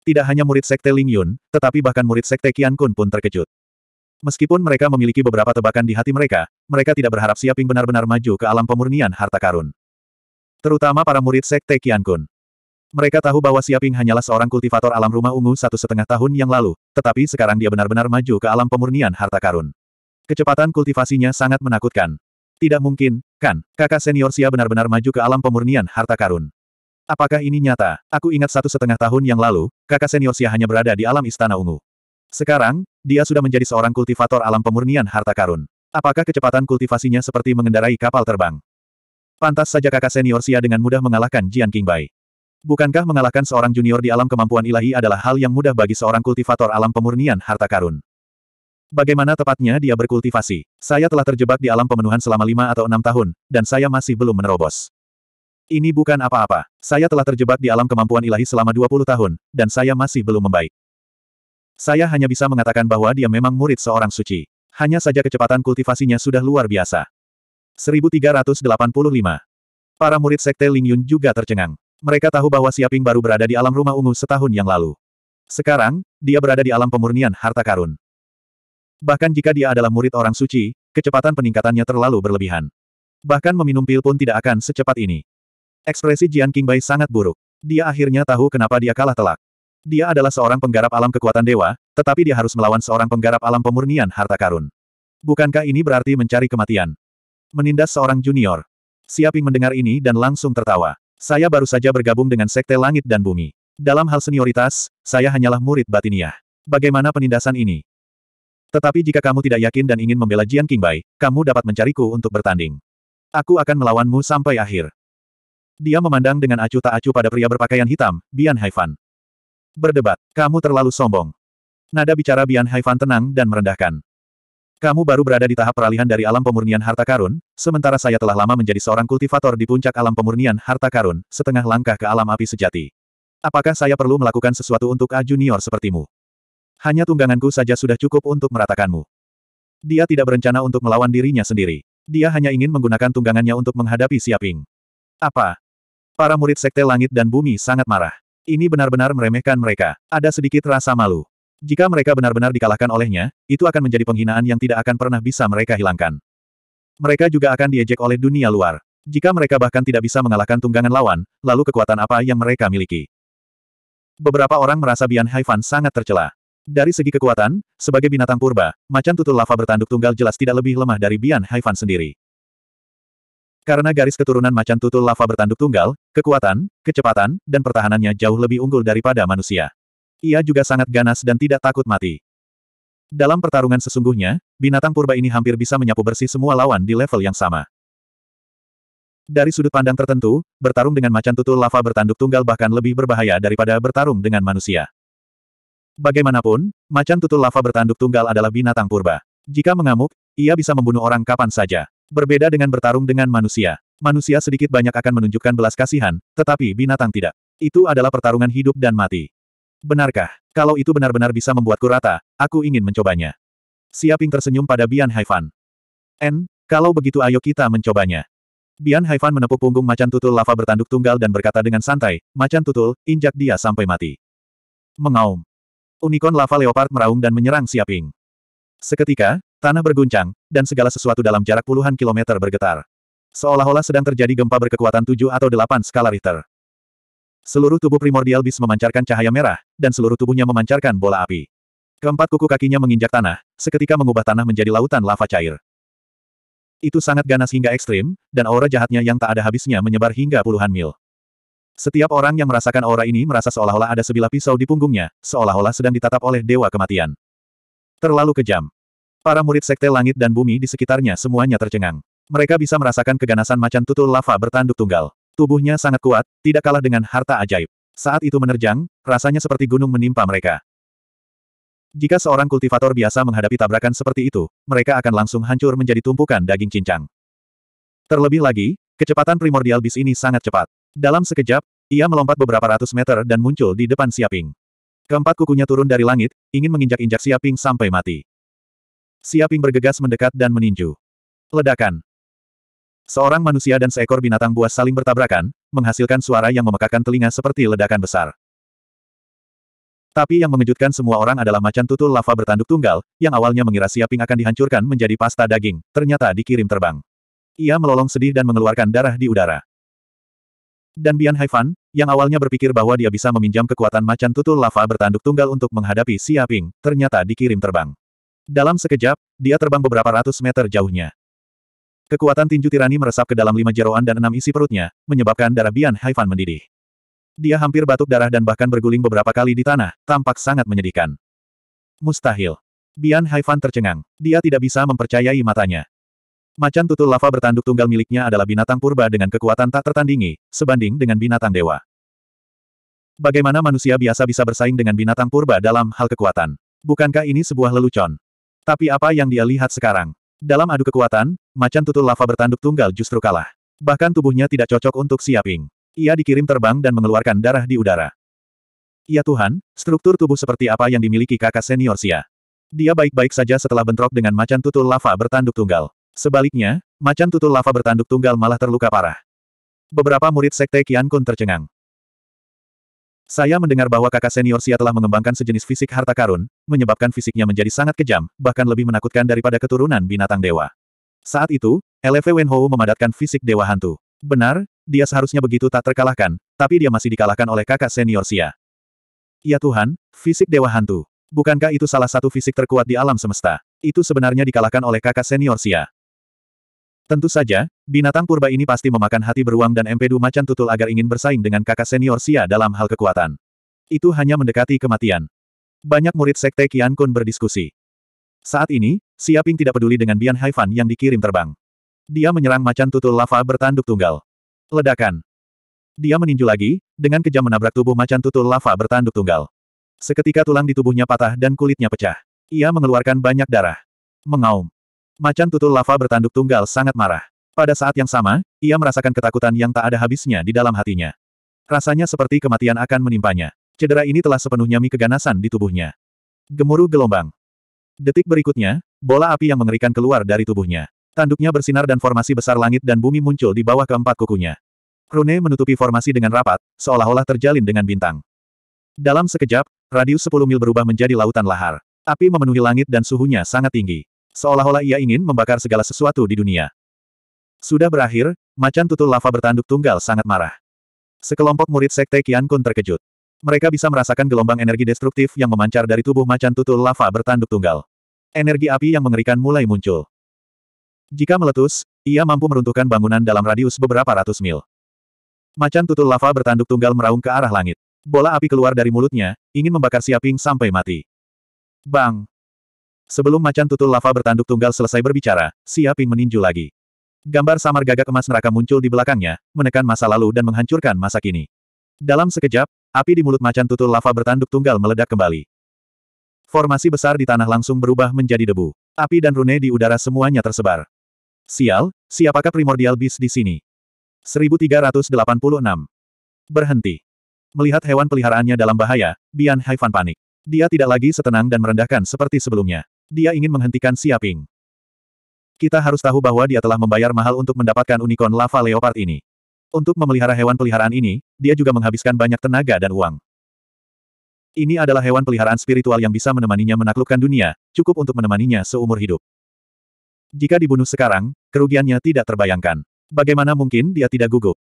Tidak hanya murid Sekte Ling Yun, tetapi bahkan murid Sekte Qian Kun pun terkejut. Meskipun mereka memiliki beberapa tebakan di hati mereka, mereka tidak berharap Siaping benar-benar maju ke alam pemurnian harta karun. Terutama para murid Sekte Qian Kun. Mereka tahu bahwa Siaping hanyalah seorang kultivator alam rumah ungu satu setengah tahun yang lalu, tetapi sekarang dia benar-benar maju ke alam pemurnian harta karun. Kecepatan kultivasinya sangat menakutkan. Tidak mungkin, kan, kakak senior Sia benar-benar maju ke alam pemurnian harta karun. Apakah ini nyata? Aku ingat satu setengah tahun yang lalu, kakak senior Sia hanya berada di alam istana ungu. Sekarang, dia sudah menjadi seorang kultivator alam pemurnian harta karun. Apakah kecepatan kultivasinya seperti mengendarai kapal terbang? Pantas saja kakak senior Sia dengan mudah mengalahkan Jian Qingbai. Bukankah mengalahkan seorang junior di alam kemampuan ilahi adalah hal yang mudah bagi seorang kultivator alam pemurnian harta karun? Bagaimana tepatnya dia berkultivasi? Saya telah terjebak di alam pemenuhan selama lima atau enam tahun, dan saya masih belum menerobos. Ini bukan apa-apa. Saya telah terjebak di alam kemampuan ilahi selama 20 tahun, dan saya masih belum membaik. Saya hanya bisa mengatakan bahwa dia memang murid seorang suci. Hanya saja kecepatan kultivasinya sudah luar biasa. 1385. Para murid sekte Ling Yun juga tercengang. Mereka tahu bahwa Siaping baru berada di alam rumah ungu setahun yang lalu. Sekarang, dia berada di alam pemurnian harta karun. Bahkan jika dia adalah murid orang suci, kecepatan peningkatannya terlalu berlebihan. Bahkan meminum pil pun tidak akan secepat ini. Ekspresi Jian Qingbai sangat buruk. Dia akhirnya tahu kenapa dia kalah telak. Dia adalah seorang penggarap alam kekuatan dewa, tetapi dia harus melawan seorang penggarap alam pemurnian harta karun. Bukankah ini berarti mencari kematian? Menindas seorang junior. Siaping mendengar ini dan langsung tertawa. Saya baru saja bergabung dengan Sekte Langit dan Bumi. Dalam hal senioritas, saya hanyalah murid batiniah. Bagaimana penindasan ini? Tetapi jika kamu tidak yakin dan ingin membela Jian Qingbai, kamu dapat mencariku untuk bertanding. Aku akan melawanmu sampai akhir. Dia memandang dengan acuh tak acuh pada pria berpakaian hitam, Bian Haifan. Berdebat, kamu terlalu sombong. Nada bicara Bian Haifan tenang dan merendahkan. Kamu baru berada di tahap peralihan dari alam pemurnian harta karun, sementara saya telah lama menjadi seorang kultivator di puncak alam pemurnian harta karun, setengah langkah ke alam api sejati. Apakah saya perlu melakukan sesuatu untuk A Junior sepertimu? Hanya tungganganku saja sudah cukup untuk meratakanmu. Dia tidak berencana untuk melawan dirinya sendiri. Dia hanya ingin menggunakan tunggangannya untuk menghadapi Siaping. Apa? Para murid sekte langit dan bumi sangat marah. Ini benar-benar meremehkan mereka. Ada sedikit rasa malu. Jika mereka benar-benar dikalahkan olehnya, itu akan menjadi penghinaan yang tidak akan pernah bisa mereka hilangkan. Mereka juga akan diejek oleh dunia luar. Jika mereka bahkan tidak bisa mengalahkan tunggangan lawan, lalu kekuatan apa yang mereka miliki? Beberapa orang merasa Bian Haifan sangat tercela. Dari segi kekuatan, sebagai binatang purba, macan tutul lava bertanduk tunggal jelas tidak lebih lemah dari Bian Haifan sendiri. Karena garis keturunan macan tutul lava bertanduk tunggal, kekuatan, kecepatan, dan pertahanannya jauh lebih unggul daripada manusia. Ia juga sangat ganas dan tidak takut mati. Dalam pertarungan sesungguhnya, binatang purba ini hampir bisa menyapu bersih semua lawan di level yang sama. Dari sudut pandang tertentu, bertarung dengan macan tutul lava bertanduk tunggal bahkan lebih berbahaya daripada bertarung dengan manusia. Bagaimanapun, macan tutul lava bertanduk tunggal adalah binatang purba. Jika mengamuk, ia bisa membunuh orang kapan saja. Berbeda dengan bertarung dengan manusia. Manusia sedikit banyak akan menunjukkan belas kasihan, tetapi binatang tidak. Itu adalah pertarungan hidup dan mati. Benarkah? Kalau itu benar-benar bisa membuatku rata, aku ingin mencobanya. Siaping tersenyum pada Bian Haifan. N, kalau begitu ayo kita mencobanya. Bian Haifan menepuk punggung macan tutul lava bertanduk tunggal dan berkata dengan santai, macan tutul, injak dia sampai mati. Mengaum. Unicorn lava leopard meraung dan menyerang Siaping. Seketika, tanah berguncang, dan segala sesuatu dalam jarak puluhan kilometer bergetar. Seolah-olah sedang terjadi gempa berkekuatan tujuh atau delapan skala Richter. Seluruh tubuh primordial bis memancarkan cahaya merah, dan seluruh tubuhnya memancarkan bola api. Keempat kuku kakinya menginjak tanah, seketika mengubah tanah menjadi lautan lava cair. Itu sangat ganas hingga ekstrim, dan aura jahatnya yang tak ada habisnya menyebar hingga puluhan mil. Setiap orang yang merasakan aura ini merasa seolah-olah ada sebilah pisau di punggungnya, seolah-olah sedang ditatap oleh dewa kematian. Terlalu kejam. Para murid sekte langit dan bumi di sekitarnya semuanya tercengang. Mereka bisa merasakan keganasan macan tutul lava bertanduk tunggal. Tubuhnya sangat kuat, tidak kalah dengan harta ajaib. Saat itu menerjang, rasanya seperti gunung menimpa mereka. Jika seorang kultivator biasa menghadapi tabrakan seperti itu, mereka akan langsung hancur menjadi tumpukan daging cincang. Terlebih lagi, kecepatan primordial bis ini sangat cepat. Dalam sekejap, ia melompat beberapa ratus meter dan muncul di depan Siaping. Keempat kukunya turun dari langit, ingin menginjak-injak Siaping sampai mati. Siaping bergegas mendekat dan meninju. Ledakan. Seorang manusia dan seekor binatang buas saling bertabrakan, menghasilkan suara yang memekakan telinga seperti ledakan besar. Tapi yang mengejutkan semua orang adalah macan tutul lava bertanduk tunggal, yang awalnya mengira siaping akan dihancurkan menjadi pasta daging, ternyata dikirim terbang. Ia melolong sedih dan mengeluarkan darah di udara. Dan Bian Haifan, yang awalnya berpikir bahwa dia bisa meminjam kekuatan macan tutul lava bertanduk tunggal untuk menghadapi Siaping, ternyata dikirim terbang. Dalam sekejap, dia terbang beberapa ratus meter jauhnya. Kekuatan tinju tirani meresap ke dalam lima jeroan dan enam isi perutnya, menyebabkan darah Bian Haifan mendidih. Dia hampir batuk darah dan bahkan berguling beberapa kali di tanah, tampak sangat menyedihkan. Mustahil. Bian Haifan tercengang. Dia tidak bisa mempercayai matanya. Macan tutul lava bertanduk tunggal miliknya adalah binatang purba dengan kekuatan tak tertandingi, sebanding dengan binatang dewa. Bagaimana manusia biasa bisa bersaing dengan binatang purba dalam hal kekuatan? Bukankah ini sebuah lelucon? Tapi apa yang dia lihat sekarang? Dalam adu kekuatan, macan tutul lava bertanduk tunggal justru kalah. Bahkan tubuhnya tidak cocok untuk siaping. Ia dikirim terbang dan mengeluarkan darah di udara. Ya Tuhan, struktur tubuh seperti apa yang dimiliki kakak senior Sia? Dia baik-baik saja setelah bentrok dengan macan tutul lava bertanduk tunggal. Sebaliknya, macan tutul lava bertanduk tunggal malah terluka parah. Beberapa murid sekte Kiankun Kun tercengang. Saya mendengar bahwa kakak senior Sia telah mengembangkan sejenis fisik harta karun, menyebabkan fisiknya menjadi sangat kejam, bahkan lebih menakutkan daripada keturunan binatang dewa. Saat itu, LV Wenhou memadatkan fisik dewa hantu. Benar, dia seharusnya begitu tak terkalahkan, tapi dia masih dikalahkan oleh kakak senior Sia. Ya Tuhan, fisik dewa hantu. Bukankah itu salah satu fisik terkuat di alam semesta? Itu sebenarnya dikalahkan oleh kakak senior Sia. Tentu saja, binatang purba ini pasti memakan hati beruang dan empedu macan tutul agar ingin bersaing dengan kakak senior Sia dalam hal kekuatan. Itu hanya mendekati kematian. Banyak murid sekte Kian Kun berdiskusi. Saat ini, Xia Ping tidak peduli dengan Bian Haifan yang dikirim terbang. Dia menyerang macan tutul lava bertanduk tunggal. Ledakan. Dia meninju lagi, dengan kejam menabrak tubuh macan tutul lava bertanduk tunggal. Seketika tulang di tubuhnya patah dan kulitnya pecah. Ia mengeluarkan banyak darah. Mengaum. Macan tutul lava bertanduk tunggal sangat marah. Pada saat yang sama, ia merasakan ketakutan yang tak ada habisnya di dalam hatinya. Rasanya seperti kematian akan menimpanya. Cedera ini telah sepenuhnya mi keganasan di tubuhnya. Gemuruh gelombang. Detik berikutnya, bola api yang mengerikan keluar dari tubuhnya. Tanduknya bersinar dan formasi besar langit dan bumi muncul di bawah keempat kukunya. Rune menutupi formasi dengan rapat, seolah-olah terjalin dengan bintang. Dalam sekejap, radius 10 mil berubah menjadi lautan lahar. Api memenuhi langit dan suhunya sangat tinggi. Seolah-olah ia ingin membakar segala sesuatu di dunia. Sudah berakhir, macan tutul lava bertanduk tunggal sangat marah. Sekelompok murid sekte Kian Kun terkejut. Mereka bisa merasakan gelombang energi destruktif yang memancar dari tubuh macan tutul lava bertanduk tunggal. Energi api yang mengerikan mulai muncul. Jika meletus, ia mampu meruntuhkan bangunan dalam radius beberapa ratus mil. Macan tutul lava bertanduk tunggal meraung ke arah langit. Bola api keluar dari mulutnya, ingin membakar Siaping sampai mati. Bang! Sebelum macan tutul lava bertanduk tunggal selesai berbicara, Siaping meninju lagi. Gambar samar gagak emas neraka muncul di belakangnya, menekan masa lalu dan menghancurkan masa kini. Dalam sekejap, api di mulut macan tutul lava bertanduk tunggal meledak kembali. Formasi besar di tanah langsung berubah menjadi debu. Api dan rune di udara semuanya tersebar. Sial, siapakah primordial beast di sini? 1386. Berhenti. Melihat hewan peliharaannya dalam bahaya, Bian Haifan panik. Dia tidak lagi setenang dan merendahkan seperti sebelumnya. Dia ingin menghentikan Siaping. Kita harus tahu bahwa dia telah membayar mahal untuk mendapatkan unicorn lava leopard ini. Untuk memelihara hewan peliharaan ini, dia juga menghabiskan banyak tenaga dan uang. Ini adalah hewan peliharaan spiritual yang bisa menemaninya menaklukkan dunia, cukup untuk menemaninya seumur hidup. Jika dibunuh sekarang, kerugiannya tidak terbayangkan. Bagaimana mungkin dia tidak gugup?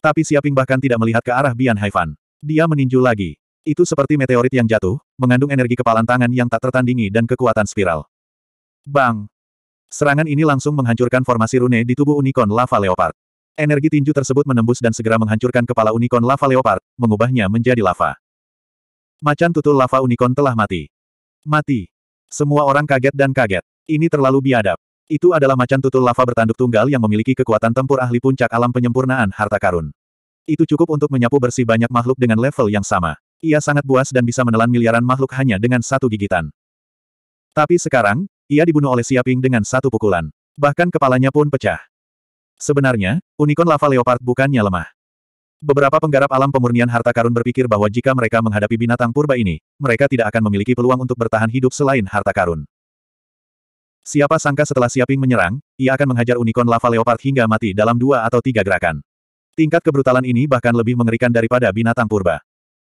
Tapi Siaping bahkan tidak melihat ke arah Bian Haifan. Dia meninju lagi. Itu seperti meteorit yang jatuh, mengandung energi kepalan tangan yang tak tertandingi dan kekuatan spiral. Bang! Serangan ini langsung menghancurkan formasi rune di tubuh unicorn lava leopard. Energi tinju tersebut menembus dan segera menghancurkan kepala unicorn lava leopard, mengubahnya menjadi lava. Macan tutul lava unicorn telah mati. Mati. Semua orang kaget dan kaget. Ini terlalu biadab. Itu adalah macan tutul lava bertanduk tunggal yang memiliki kekuatan tempur ahli puncak alam penyempurnaan harta karun. Itu cukup untuk menyapu bersih banyak makhluk dengan level yang sama. Ia sangat buas dan bisa menelan miliaran makhluk hanya dengan satu gigitan. Tapi sekarang, ia dibunuh oleh Siaping dengan satu pukulan. Bahkan kepalanya pun pecah. Sebenarnya, unicorn lava leopard bukannya lemah. Beberapa penggarap alam pemurnian harta karun berpikir bahwa jika mereka menghadapi binatang purba ini, mereka tidak akan memiliki peluang untuk bertahan hidup selain harta karun. Siapa sangka setelah Siaping menyerang, ia akan menghajar unicorn lava leopard hingga mati dalam dua atau tiga gerakan. Tingkat kebrutalan ini bahkan lebih mengerikan daripada binatang purba.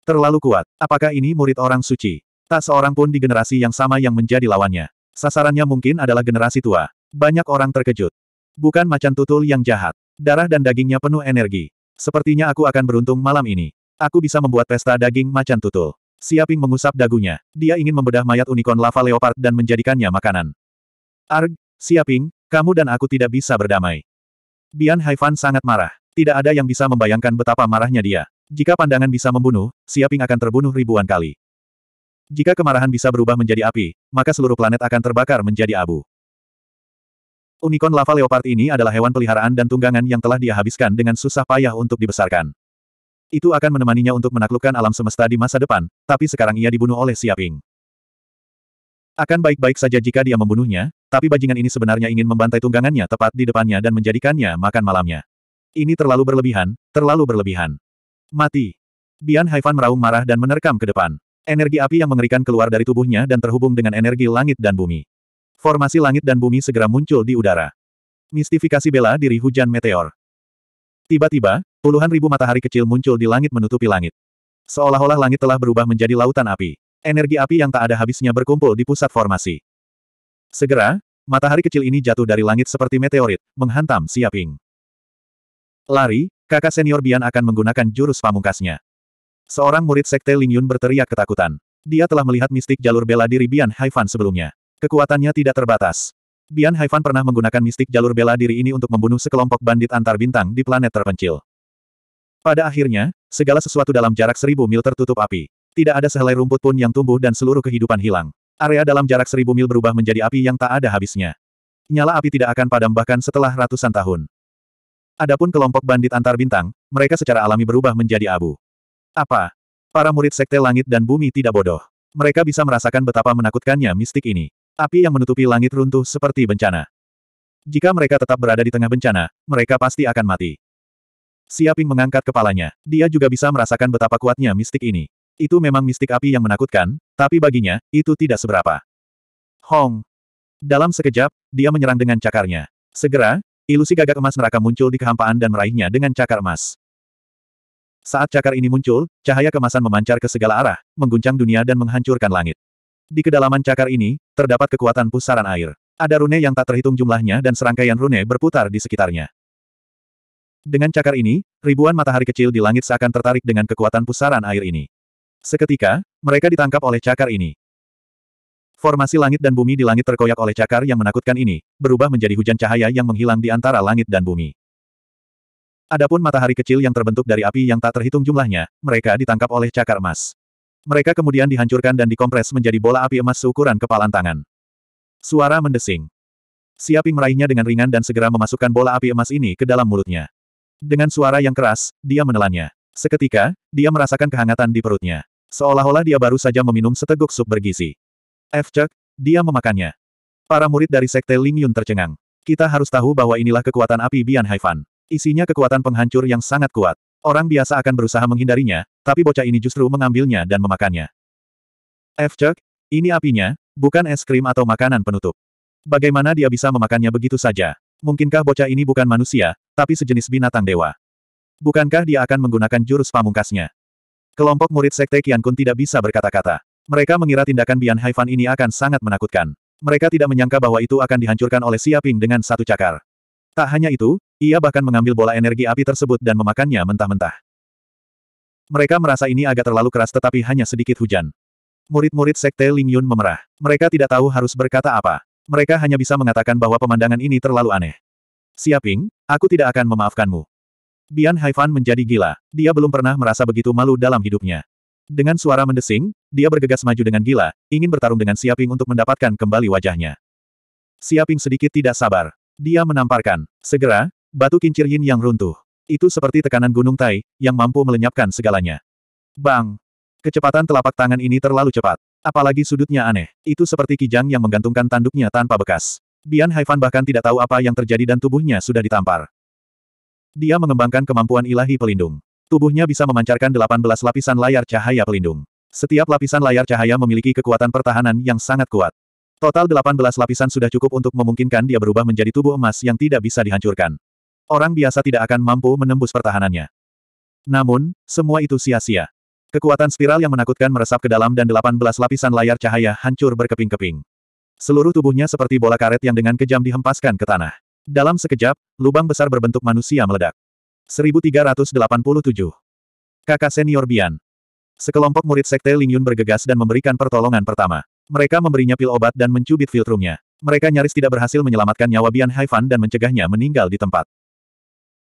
Terlalu kuat. Apakah ini murid orang suci? Tak seorang pun di generasi yang sama yang menjadi lawannya. Sasarannya mungkin adalah generasi tua. Banyak orang terkejut. Bukan macan tutul yang jahat. Darah dan dagingnya penuh energi. Sepertinya aku akan beruntung malam ini. Aku bisa membuat pesta daging macan tutul. Siaping mengusap dagunya. Dia ingin membedah mayat unicorn lava leopard dan menjadikannya makanan. Arg, Siaping, kamu dan aku tidak bisa berdamai. Bian Haifan sangat marah. Tidak ada yang bisa membayangkan betapa marahnya dia. Jika pandangan bisa membunuh, Siaping akan terbunuh ribuan kali. Jika kemarahan bisa berubah menjadi api, maka seluruh planet akan terbakar menjadi abu. Unicorn lava leopard ini adalah hewan peliharaan dan tunggangan yang telah dia habiskan dengan susah payah untuk dibesarkan. Itu akan menemaninya untuk menaklukkan alam semesta di masa depan, tapi sekarang ia dibunuh oleh Siaping. Akan baik-baik saja jika dia membunuhnya, tapi bajingan ini sebenarnya ingin membantai tunggangannya tepat di depannya dan menjadikannya makan malamnya. Ini terlalu berlebihan, terlalu berlebihan. Mati. Bian Haifan meraung marah dan menerkam ke depan. Energi api yang mengerikan keluar dari tubuhnya dan terhubung dengan energi langit dan bumi. Formasi langit dan bumi segera muncul di udara. Mistifikasi bela diri hujan meteor. Tiba-tiba, puluhan ribu matahari kecil muncul di langit menutupi langit. Seolah-olah langit telah berubah menjadi lautan api. Energi api yang tak ada habisnya berkumpul di pusat formasi. Segera, matahari kecil ini jatuh dari langit seperti meteorit, menghantam Siaping. Lari, Kakak senior Bian akan menggunakan jurus pamungkasnya. Seorang murid sekte Ling Yun berteriak ketakutan. Dia telah melihat mistik jalur bela diri Bian Haifan sebelumnya. Kekuatannya tidak terbatas. Bian Haifan pernah menggunakan mistik jalur bela diri ini untuk membunuh sekelompok bandit antar bintang di planet terpencil. Pada akhirnya, segala sesuatu dalam jarak seribu mil tertutup api. Tidak ada sehelai rumput pun yang tumbuh dan seluruh kehidupan hilang. Area dalam jarak seribu mil berubah menjadi api yang tak ada habisnya. Nyala api tidak akan padam bahkan setelah ratusan tahun. Adapun kelompok bandit antar bintang, mereka secara alami berubah menjadi abu. Apa? Para murid sekte langit dan bumi tidak bodoh. Mereka bisa merasakan betapa menakutkannya mistik ini. Api yang menutupi langit runtuh seperti bencana. Jika mereka tetap berada di tengah bencana, mereka pasti akan mati. Siaping mengangkat kepalanya. Dia juga bisa merasakan betapa kuatnya mistik ini. Itu memang mistik api yang menakutkan, tapi baginya, itu tidak seberapa. Hong. Dalam sekejap, dia menyerang dengan cakarnya. Segera, Ilusi gagak emas neraka muncul di kehampaan dan meraihnya dengan cakar emas. Saat cakar ini muncul, cahaya kemasan memancar ke segala arah, mengguncang dunia dan menghancurkan langit. Di kedalaman cakar ini, terdapat kekuatan pusaran air. Ada rune yang tak terhitung jumlahnya dan serangkaian rune berputar di sekitarnya. Dengan cakar ini, ribuan matahari kecil di langit seakan tertarik dengan kekuatan pusaran air ini. Seketika, mereka ditangkap oleh cakar ini. Formasi langit dan bumi di langit terkoyak oleh cakar yang menakutkan ini, berubah menjadi hujan cahaya yang menghilang di antara langit dan bumi. Adapun matahari kecil yang terbentuk dari api yang tak terhitung jumlahnya, mereka ditangkap oleh cakar emas. Mereka kemudian dihancurkan dan dikompres menjadi bola api emas seukuran kepalan tangan. Suara mendesing. Siaping meraihnya dengan ringan dan segera memasukkan bola api emas ini ke dalam mulutnya. Dengan suara yang keras, dia menelannya. Seketika, dia merasakan kehangatan di perutnya. Seolah-olah dia baru saja meminum seteguk sup bergizi. Efcek, dia memakannya. Para murid dari Sekte Ling Yun tercengang. Kita harus tahu bahwa inilah kekuatan api Bian Haifan. Isinya kekuatan penghancur yang sangat kuat. Orang biasa akan berusaha menghindarinya, tapi bocah ini justru mengambilnya dan memakannya. Efcek, ini apinya, bukan es krim atau makanan penutup. Bagaimana dia bisa memakannya begitu saja? Mungkinkah bocah ini bukan manusia, tapi sejenis binatang dewa? Bukankah dia akan menggunakan jurus pamungkasnya? Kelompok murid Sekte Kian Kun tidak bisa berkata-kata. Mereka mengira tindakan Bian Haifan ini akan sangat menakutkan. Mereka tidak menyangka bahwa itu akan dihancurkan oleh Siaping dengan satu cakar. Tak hanya itu, ia bahkan mengambil bola energi api tersebut dan memakannya mentah-mentah. Mereka merasa ini agak terlalu keras tetapi hanya sedikit hujan. Murid-murid Sekte Ling Yun memerah. Mereka tidak tahu harus berkata apa. Mereka hanya bisa mengatakan bahwa pemandangan ini terlalu aneh. Siaping, aku tidak akan memaafkanmu. Bian Haifan menjadi gila. Dia belum pernah merasa begitu malu dalam hidupnya. Dengan suara mendesing, dia bergegas maju dengan gila, ingin bertarung dengan Siaping untuk mendapatkan kembali wajahnya. Siaping sedikit tidak sabar. Dia menamparkan. Segera, batu kincir yin yang runtuh. Itu seperti tekanan gunung Tai, yang mampu melenyapkan segalanya. Bang! Kecepatan telapak tangan ini terlalu cepat. Apalagi sudutnya aneh. Itu seperti kijang yang menggantungkan tanduknya tanpa bekas. Bian Haifan bahkan tidak tahu apa yang terjadi dan tubuhnya sudah ditampar. Dia mengembangkan kemampuan ilahi pelindung. Tubuhnya bisa memancarkan 18 lapisan layar cahaya pelindung. Setiap lapisan layar cahaya memiliki kekuatan pertahanan yang sangat kuat. Total 18 lapisan sudah cukup untuk memungkinkan dia berubah menjadi tubuh emas yang tidak bisa dihancurkan. Orang biasa tidak akan mampu menembus pertahanannya. Namun, semua itu sia-sia. Kekuatan spiral yang menakutkan meresap ke dalam dan 18 lapisan layar cahaya hancur berkeping-keping. Seluruh tubuhnya seperti bola karet yang dengan kejam dihempaskan ke tanah. Dalam sekejap, lubang besar berbentuk manusia meledak. 1387. Kakak senior Bian. Sekelompok murid sekte Lingyun bergegas dan memberikan pertolongan pertama. Mereka memberinya pil obat dan mencubit filtrumnya. Mereka nyaris tidak berhasil menyelamatkan nyawa Bian Haifan dan mencegahnya meninggal di tempat.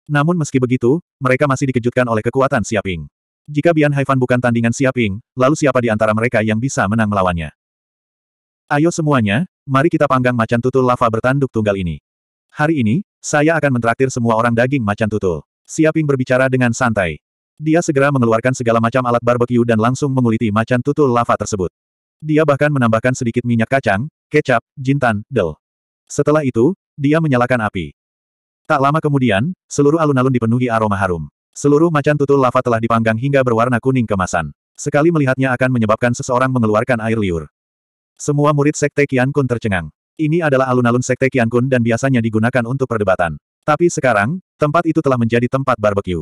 Namun meski begitu, mereka masih dikejutkan oleh kekuatan Siaping. Jika Bian Haifan bukan tandingan Siaping, lalu siapa di antara mereka yang bisa menang melawannya? Ayo semuanya, mari kita panggang macan tutul lava bertanduk tunggal ini. Hari ini, saya akan mentraktir semua orang daging macan tutul. Siaping berbicara dengan santai. Dia segera mengeluarkan segala macam alat barbeque dan langsung menguliti macan tutul lava tersebut. Dia bahkan menambahkan sedikit minyak kacang, kecap, jintan, del. Setelah itu, dia menyalakan api. Tak lama kemudian, seluruh alun-alun dipenuhi aroma harum. Seluruh macan tutul lava telah dipanggang hingga berwarna kuning kemasan. Sekali melihatnya akan menyebabkan seseorang mengeluarkan air liur. Semua murid Sekte Kian Kun tercengang. Ini adalah alun-alun Sekte Kian Kun dan biasanya digunakan untuk perdebatan. Tapi sekarang, Tempat itu telah menjadi tempat barbeque.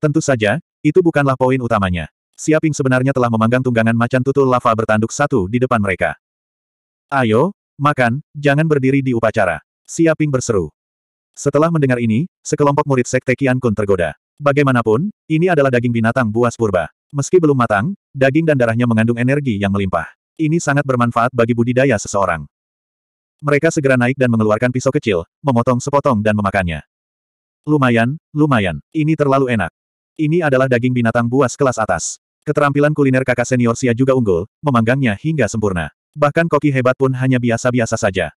Tentu saja, itu bukanlah poin utamanya. Siaping sebenarnya telah memanggang tunggangan macan tutul lava bertanduk satu di depan mereka. Ayo, makan, jangan berdiri di upacara. Siaping berseru. Setelah mendengar ini, sekelompok murid sekte Kian Kun tergoda. Bagaimanapun, ini adalah daging binatang buas purba. Meski belum matang, daging dan darahnya mengandung energi yang melimpah. Ini sangat bermanfaat bagi budidaya seseorang. Mereka segera naik dan mengeluarkan pisau kecil, memotong sepotong dan memakannya. Lumayan, lumayan. Ini terlalu enak. Ini adalah daging binatang buas kelas atas. Keterampilan kuliner kakak senior Sia juga unggul, memanggangnya hingga sempurna. Bahkan koki hebat pun hanya biasa-biasa saja.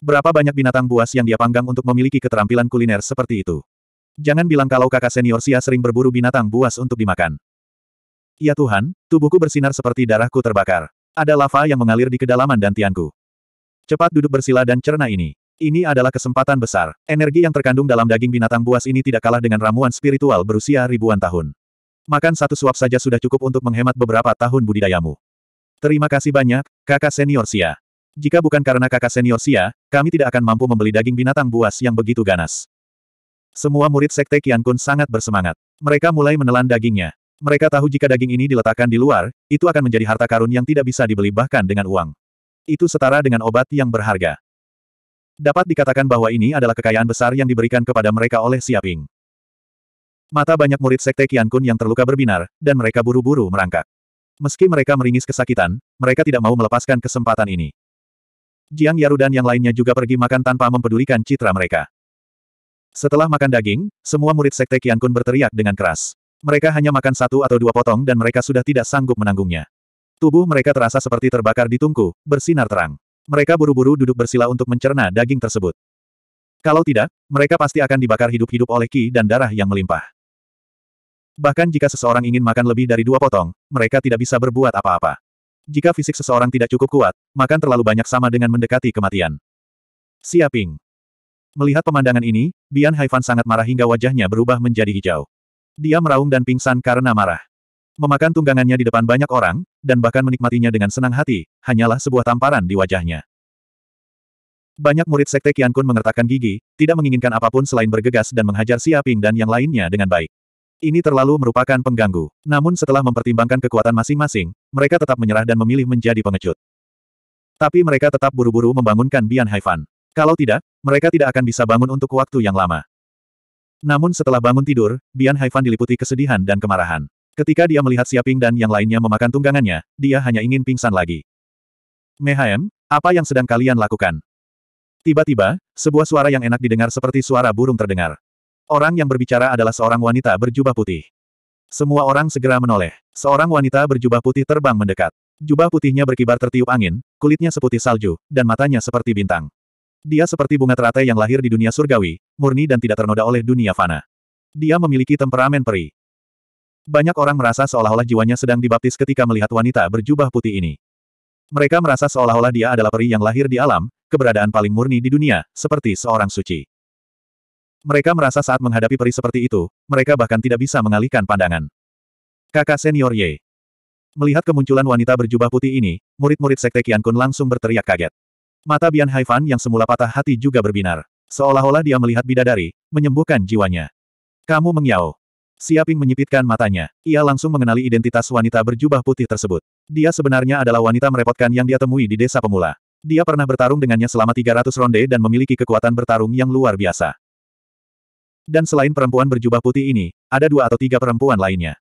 Berapa banyak binatang buas yang dia panggang untuk memiliki keterampilan kuliner seperti itu? Jangan bilang kalau kakak senior Sia sering berburu binatang buas untuk dimakan. Ya Tuhan, tubuhku bersinar seperti darahku terbakar. Ada lava yang mengalir di kedalaman dantianku. Cepat duduk bersila dan cerna ini. Ini adalah kesempatan besar. Energi yang terkandung dalam daging binatang buas ini tidak kalah dengan ramuan spiritual berusia ribuan tahun. Makan satu suap saja sudah cukup untuk menghemat beberapa tahun budidayamu. Terima kasih banyak, kakak senior Sia. Jika bukan karena kakak senior Sia, kami tidak akan mampu membeli daging binatang buas yang begitu ganas. Semua murid sekte Kian Kun sangat bersemangat. Mereka mulai menelan dagingnya. Mereka tahu jika daging ini diletakkan di luar, itu akan menjadi harta karun yang tidak bisa dibeli bahkan dengan uang. Itu setara dengan obat yang berharga. Dapat dikatakan bahwa ini adalah kekayaan besar yang diberikan kepada mereka oleh Siaping. Mata banyak murid sekte Qian Kun yang terluka berbinar, dan mereka buru-buru merangkak. Meski mereka meringis kesakitan, mereka tidak mau melepaskan kesempatan ini. Jiang Yaru dan yang lainnya juga pergi makan tanpa mempedulikan citra mereka. Setelah makan daging, semua murid sekte Qian Kun berteriak dengan keras. Mereka hanya makan satu atau dua potong dan mereka sudah tidak sanggup menanggungnya. Tubuh mereka terasa seperti terbakar di tungku, bersinar terang. Mereka buru-buru duduk bersila untuk mencerna daging tersebut. Kalau tidak, mereka pasti akan dibakar hidup-hidup oleh ki dan darah yang melimpah. Bahkan jika seseorang ingin makan lebih dari dua potong, mereka tidak bisa berbuat apa-apa. Jika fisik seseorang tidak cukup kuat, makan terlalu banyak sama dengan mendekati kematian. Siaping. Melihat pemandangan ini, Bian Haifan sangat marah hingga wajahnya berubah menjadi hijau. Dia meraung dan pingsan karena marah. Memakan tunggangannya di depan banyak orang, dan bahkan menikmatinya dengan senang hati, hanyalah sebuah tamparan di wajahnya. Banyak murid Sekte Qian Kun mengertakkan gigi, tidak menginginkan apapun selain bergegas dan menghajar Ping dan yang lainnya dengan baik. Ini terlalu merupakan pengganggu. Namun setelah mempertimbangkan kekuatan masing-masing, mereka tetap menyerah dan memilih menjadi pengecut. Tapi mereka tetap buru-buru membangunkan Bian Haifan. Kalau tidak, mereka tidak akan bisa bangun untuk waktu yang lama. Namun setelah bangun tidur, Bian Haifan diliputi kesedihan dan kemarahan. Ketika dia melihat Siaping dan yang lainnya memakan tunggangannya, dia hanya ingin pingsan lagi. Mehaem, apa yang sedang kalian lakukan? Tiba-tiba, sebuah suara yang enak didengar seperti suara burung terdengar. Orang yang berbicara adalah seorang wanita berjubah putih. Semua orang segera menoleh. Seorang wanita berjubah putih terbang mendekat. Jubah putihnya berkibar tertiup angin, kulitnya seputih salju, dan matanya seperti bintang. Dia seperti bunga teratai yang lahir di dunia surgawi, murni dan tidak ternoda oleh dunia fana. Dia memiliki temperamen peri. Banyak orang merasa seolah-olah jiwanya sedang dibaptis ketika melihat wanita berjubah putih ini. Mereka merasa seolah-olah dia adalah peri yang lahir di alam, keberadaan paling murni di dunia, seperti seorang suci. Mereka merasa saat menghadapi peri seperti itu, mereka bahkan tidak bisa mengalihkan pandangan. Kakak senior Ye. Melihat kemunculan wanita berjubah putih ini, murid-murid sekte Kian Kun langsung berteriak kaget. Mata Bian Haifan yang semula patah hati juga berbinar. Seolah-olah dia melihat bidadari, menyembuhkan jiwanya. Kamu mengyao. Siaping menyipitkan matanya. Ia langsung mengenali identitas wanita berjubah putih tersebut. Dia sebenarnya adalah wanita merepotkan yang dia temui di desa pemula. Dia pernah bertarung dengannya selama 300 ronde dan memiliki kekuatan bertarung yang luar biasa. Dan selain perempuan berjubah putih ini, ada dua atau tiga perempuan lainnya.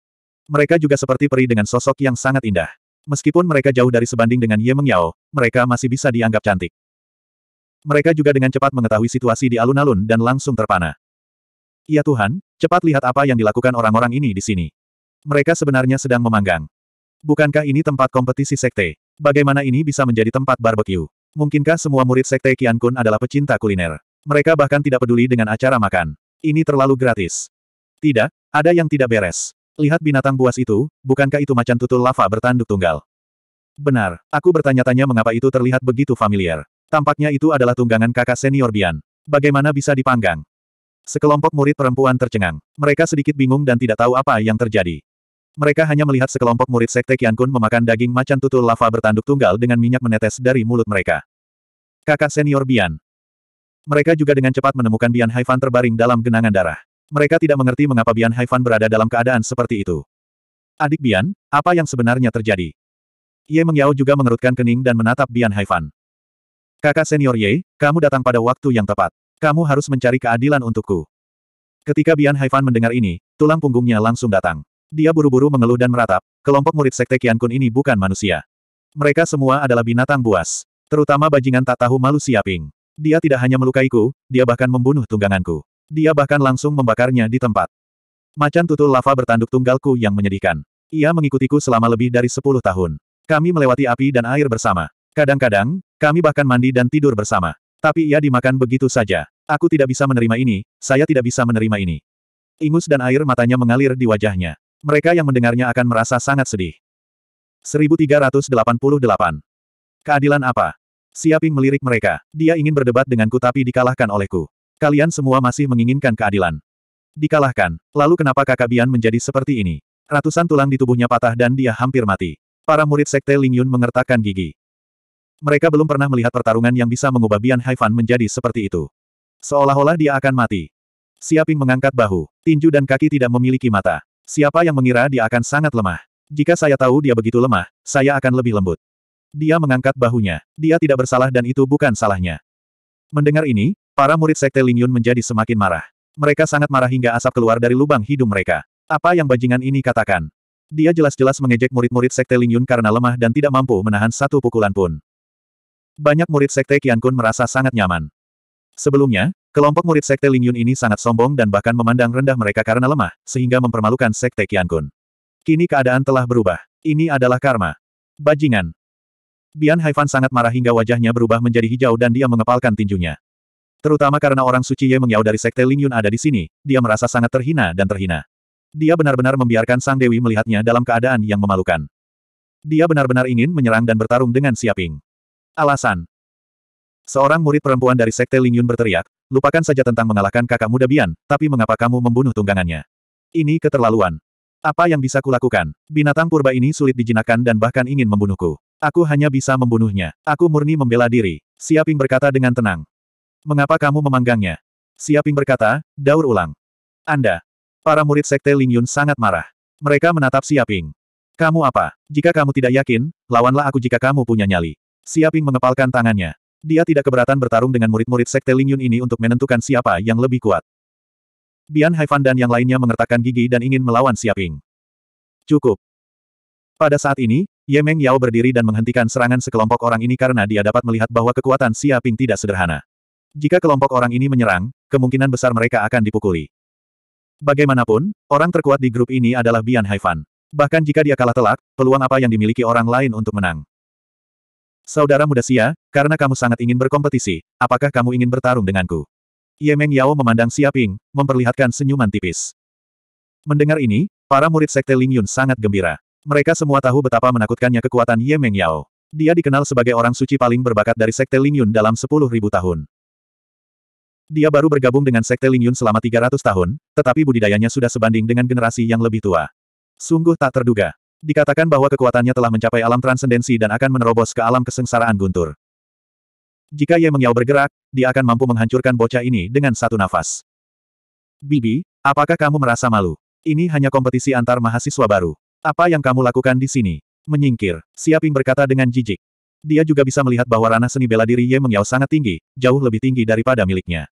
Mereka juga seperti peri dengan sosok yang sangat indah. Meskipun mereka jauh dari sebanding dengan Ye Meng mereka masih bisa dianggap cantik. Mereka juga dengan cepat mengetahui situasi di alun-alun dan langsung terpana. Ya Tuhan, Cepat lihat apa yang dilakukan orang-orang ini di sini. Mereka sebenarnya sedang memanggang. Bukankah ini tempat kompetisi sekte? Bagaimana ini bisa menjadi tempat barbeque? Mungkinkah semua murid sekte Kian Kun adalah pecinta kuliner? Mereka bahkan tidak peduli dengan acara makan. Ini terlalu gratis. Tidak, ada yang tidak beres. Lihat binatang buas itu, bukankah itu macan tutul lava bertanduk tunggal? Benar, aku bertanya-tanya mengapa itu terlihat begitu familiar. Tampaknya itu adalah tunggangan kakak senior Bian. Bagaimana bisa dipanggang? Sekelompok murid perempuan tercengang. Mereka sedikit bingung dan tidak tahu apa yang terjadi. Mereka hanya melihat sekelompok murid sekte Kun memakan daging macan tutul lava bertanduk tunggal dengan minyak menetes dari mulut mereka. Kakak senior Bian. Mereka juga dengan cepat menemukan Bian Haifan terbaring dalam genangan darah. Mereka tidak mengerti mengapa Bian Haifan berada dalam keadaan seperti itu. Adik Bian, apa yang sebenarnya terjadi? Ye Mengyao juga mengerutkan kening dan menatap Bian Haifan. Kakak senior Ye, kamu datang pada waktu yang tepat. Kamu harus mencari keadilan untukku. Ketika Bian Haifan mendengar ini, tulang punggungnya langsung datang. Dia buru-buru mengeluh dan meratap, kelompok murid sekte Kian Kun ini bukan manusia. Mereka semua adalah binatang buas. Terutama bajingan tak tahu malu siaping. Dia tidak hanya melukaiku, dia bahkan membunuh tungganganku. Dia bahkan langsung membakarnya di tempat. Macan tutul lava bertanduk tunggalku yang menyedihkan. Ia mengikutiku selama lebih dari sepuluh tahun. Kami melewati api dan air bersama. Kadang-kadang, kami bahkan mandi dan tidur bersama. Tapi ia dimakan begitu saja. Aku tidak bisa menerima ini, saya tidak bisa menerima ini. Ingus dan air matanya mengalir di wajahnya. Mereka yang mendengarnya akan merasa sangat sedih. 1388. Keadilan apa? Siaping melirik mereka. Dia ingin berdebat denganku tapi dikalahkan olehku. Kalian semua masih menginginkan keadilan. Dikalahkan. Lalu kenapa kakak Bian menjadi seperti ini? Ratusan tulang di tubuhnya patah dan dia hampir mati. Para murid sekte Lingyun mengertakkan gigi. Mereka belum pernah melihat pertarungan yang bisa mengubah Bian Haifan menjadi seperti itu. Seolah-olah dia akan mati. Siaping mengangkat bahu. Tinju dan kaki tidak memiliki mata. Siapa yang mengira dia akan sangat lemah? Jika saya tahu dia begitu lemah, saya akan lebih lembut. Dia mengangkat bahunya. Dia tidak bersalah dan itu bukan salahnya. Mendengar ini, para murid Sekte Ling Yun menjadi semakin marah. Mereka sangat marah hingga asap keluar dari lubang hidung mereka. Apa yang bajingan ini katakan? Dia jelas-jelas mengejek murid-murid Sekte Ling Yun karena lemah dan tidak mampu menahan satu pukulan pun. Banyak murid sekte Kian Kun merasa sangat nyaman. Sebelumnya, kelompok murid sekte Ling Yun ini sangat sombong dan bahkan memandang rendah mereka karena lemah, sehingga mempermalukan sekte Kian Kun. Kini keadaan telah berubah. Ini adalah karma. Bajingan. Bian Haifan sangat marah hingga wajahnya berubah menjadi hijau dan dia mengepalkan tinjunya. Terutama karena orang suci Ye Mengyao dari sekte Ling Yun ada di sini, dia merasa sangat terhina dan terhina. Dia benar-benar membiarkan Sang Dewi melihatnya dalam keadaan yang memalukan. Dia benar-benar ingin menyerang dan bertarung dengan Siaping. Alasan Seorang murid perempuan dari Sekte Lingyun berteriak, lupakan saja tentang mengalahkan kakak muda Bian, tapi mengapa kamu membunuh tunggangannya? Ini keterlaluan. Apa yang bisa kulakukan? Binatang purba ini sulit dijinakkan dan bahkan ingin membunuhku. Aku hanya bisa membunuhnya. Aku murni membela diri. Siaping berkata dengan tenang. Mengapa kamu memanggangnya? Siaping berkata, daur ulang. Anda. Para murid Sekte Lingyun sangat marah. Mereka menatap Siaping. Kamu apa? Jika kamu tidak yakin, lawanlah aku jika kamu punya nyali. Siaping mengepalkan tangannya. Dia tidak keberatan bertarung dengan murid-murid Sekte Lingyun ini untuk menentukan siapa yang lebih kuat. Bian Haifan dan yang lainnya mengertakkan gigi dan ingin melawan Siaping. Cukup. Pada saat ini, Ye Meng Yao berdiri dan menghentikan serangan sekelompok orang ini karena dia dapat melihat bahwa kekuatan Siaping tidak sederhana. Jika kelompok orang ini menyerang, kemungkinan besar mereka akan dipukuli. Bagaimanapun, orang terkuat di grup ini adalah Bian Haifan. Bahkan jika dia kalah telak, peluang apa yang dimiliki orang lain untuk menang? Saudara muda Xia, karena kamu sangat ingin berkompetisi, apakah kamu ingin bertarung denganku? Ye Meng Yao memandang Xia Ping, memperlihatkan senyuman tipis. Mendengar ini, para murid sekte Ling Yun sangat gembira. Mereka semua tahu betapa menakutkannya kekuatan Ye Meng Yao. Dia dikenal sebagai orang suci paling berbakat dari sekte Ling Yun dalam 10.000 tahun. Dia baru bergabung dengan sekte Ling Yun selama 300 tahun, tetapi budidayanya sudah sebanding dengan generasi yang lebih tua. Sungguh tak terduga. Dikatakan bahwa kekuatannya telah mencapai alam transendensi dan akan menerobos ke alam kesengsaraan guntur. Jika Ye Mengyao bergerak, dia akan mampu menghancurkan bocah ini dengan satu nafas. Bibi, apakah kamu merasa malu? Ini hanya kompetisi antar mahasiswa baru. Apa yang kamu lakukan di sini? Menyingkir, Siaping berkata dengan jijik. Dia juga bisa melihat bahwa ranah seni bela diri Ye Mengyao sangat tinggi, jauh lebih tinggi daripada miliknya.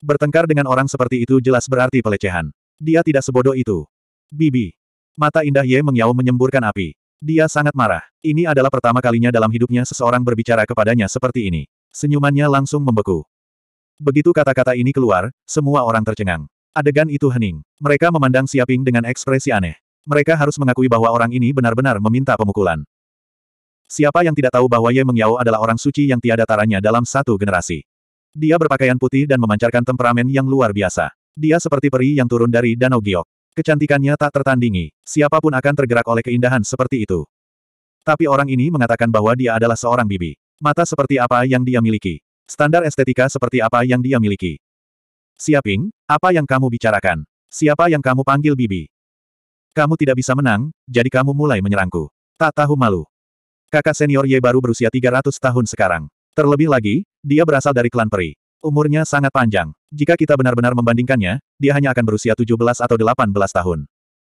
Bertengkar dengan orang seperti itu jelas berarti pelecehan. Dia tidak sebodoh itu. Bibi, Mata indah Ye Mengyao menyemburkan api. Dia sangat marah. Ini adalah pertama kalinya dalam hidupnya seseorang berbicara kepadanya seperti ini. Senyumannya langsung membeku. Begitu kata-kata ini keluar, semua orang tercengang. Adegan itu hening. Mereka memandang Siaping dengan ekspresi aneh. Mereka harus mengakui bahwa orang ini benar-benar meminta pemukulan. Siapa yang tidak tahu bahwa Ye Mengyao adalah orang suci yang tiada taranya dalam satu generasi. Dia berpakaian putih dan memancarkan temperamen yang luar biasa. Dia seperti peri yang turun dari Danau Giok. Kecantikannya tak tertandingi, siapapun akan tergerak oleh keindahan seperti itu. Tapi orang ini mengatakan bahwa dia adalah seorang bibi. Mata seperti apa yang dia miliki. Standar estetika seperti apa yang dia miliki. Siaping, apa yang kamu bicarakan? Siapa yang kamu panggil bibi? Kamu tidak bisa menang, jadi kamu mulai menyerangku. Tak tahu malu. Kakak senior Ye baru berusia 300 tahun sekarang. Terlebih lagi, dia berasal dari klan peri. Umurnya sangat panjang. Jika kita benar-benar membandingkannya, dia hanya akan berusia 17 atau 18 tahun.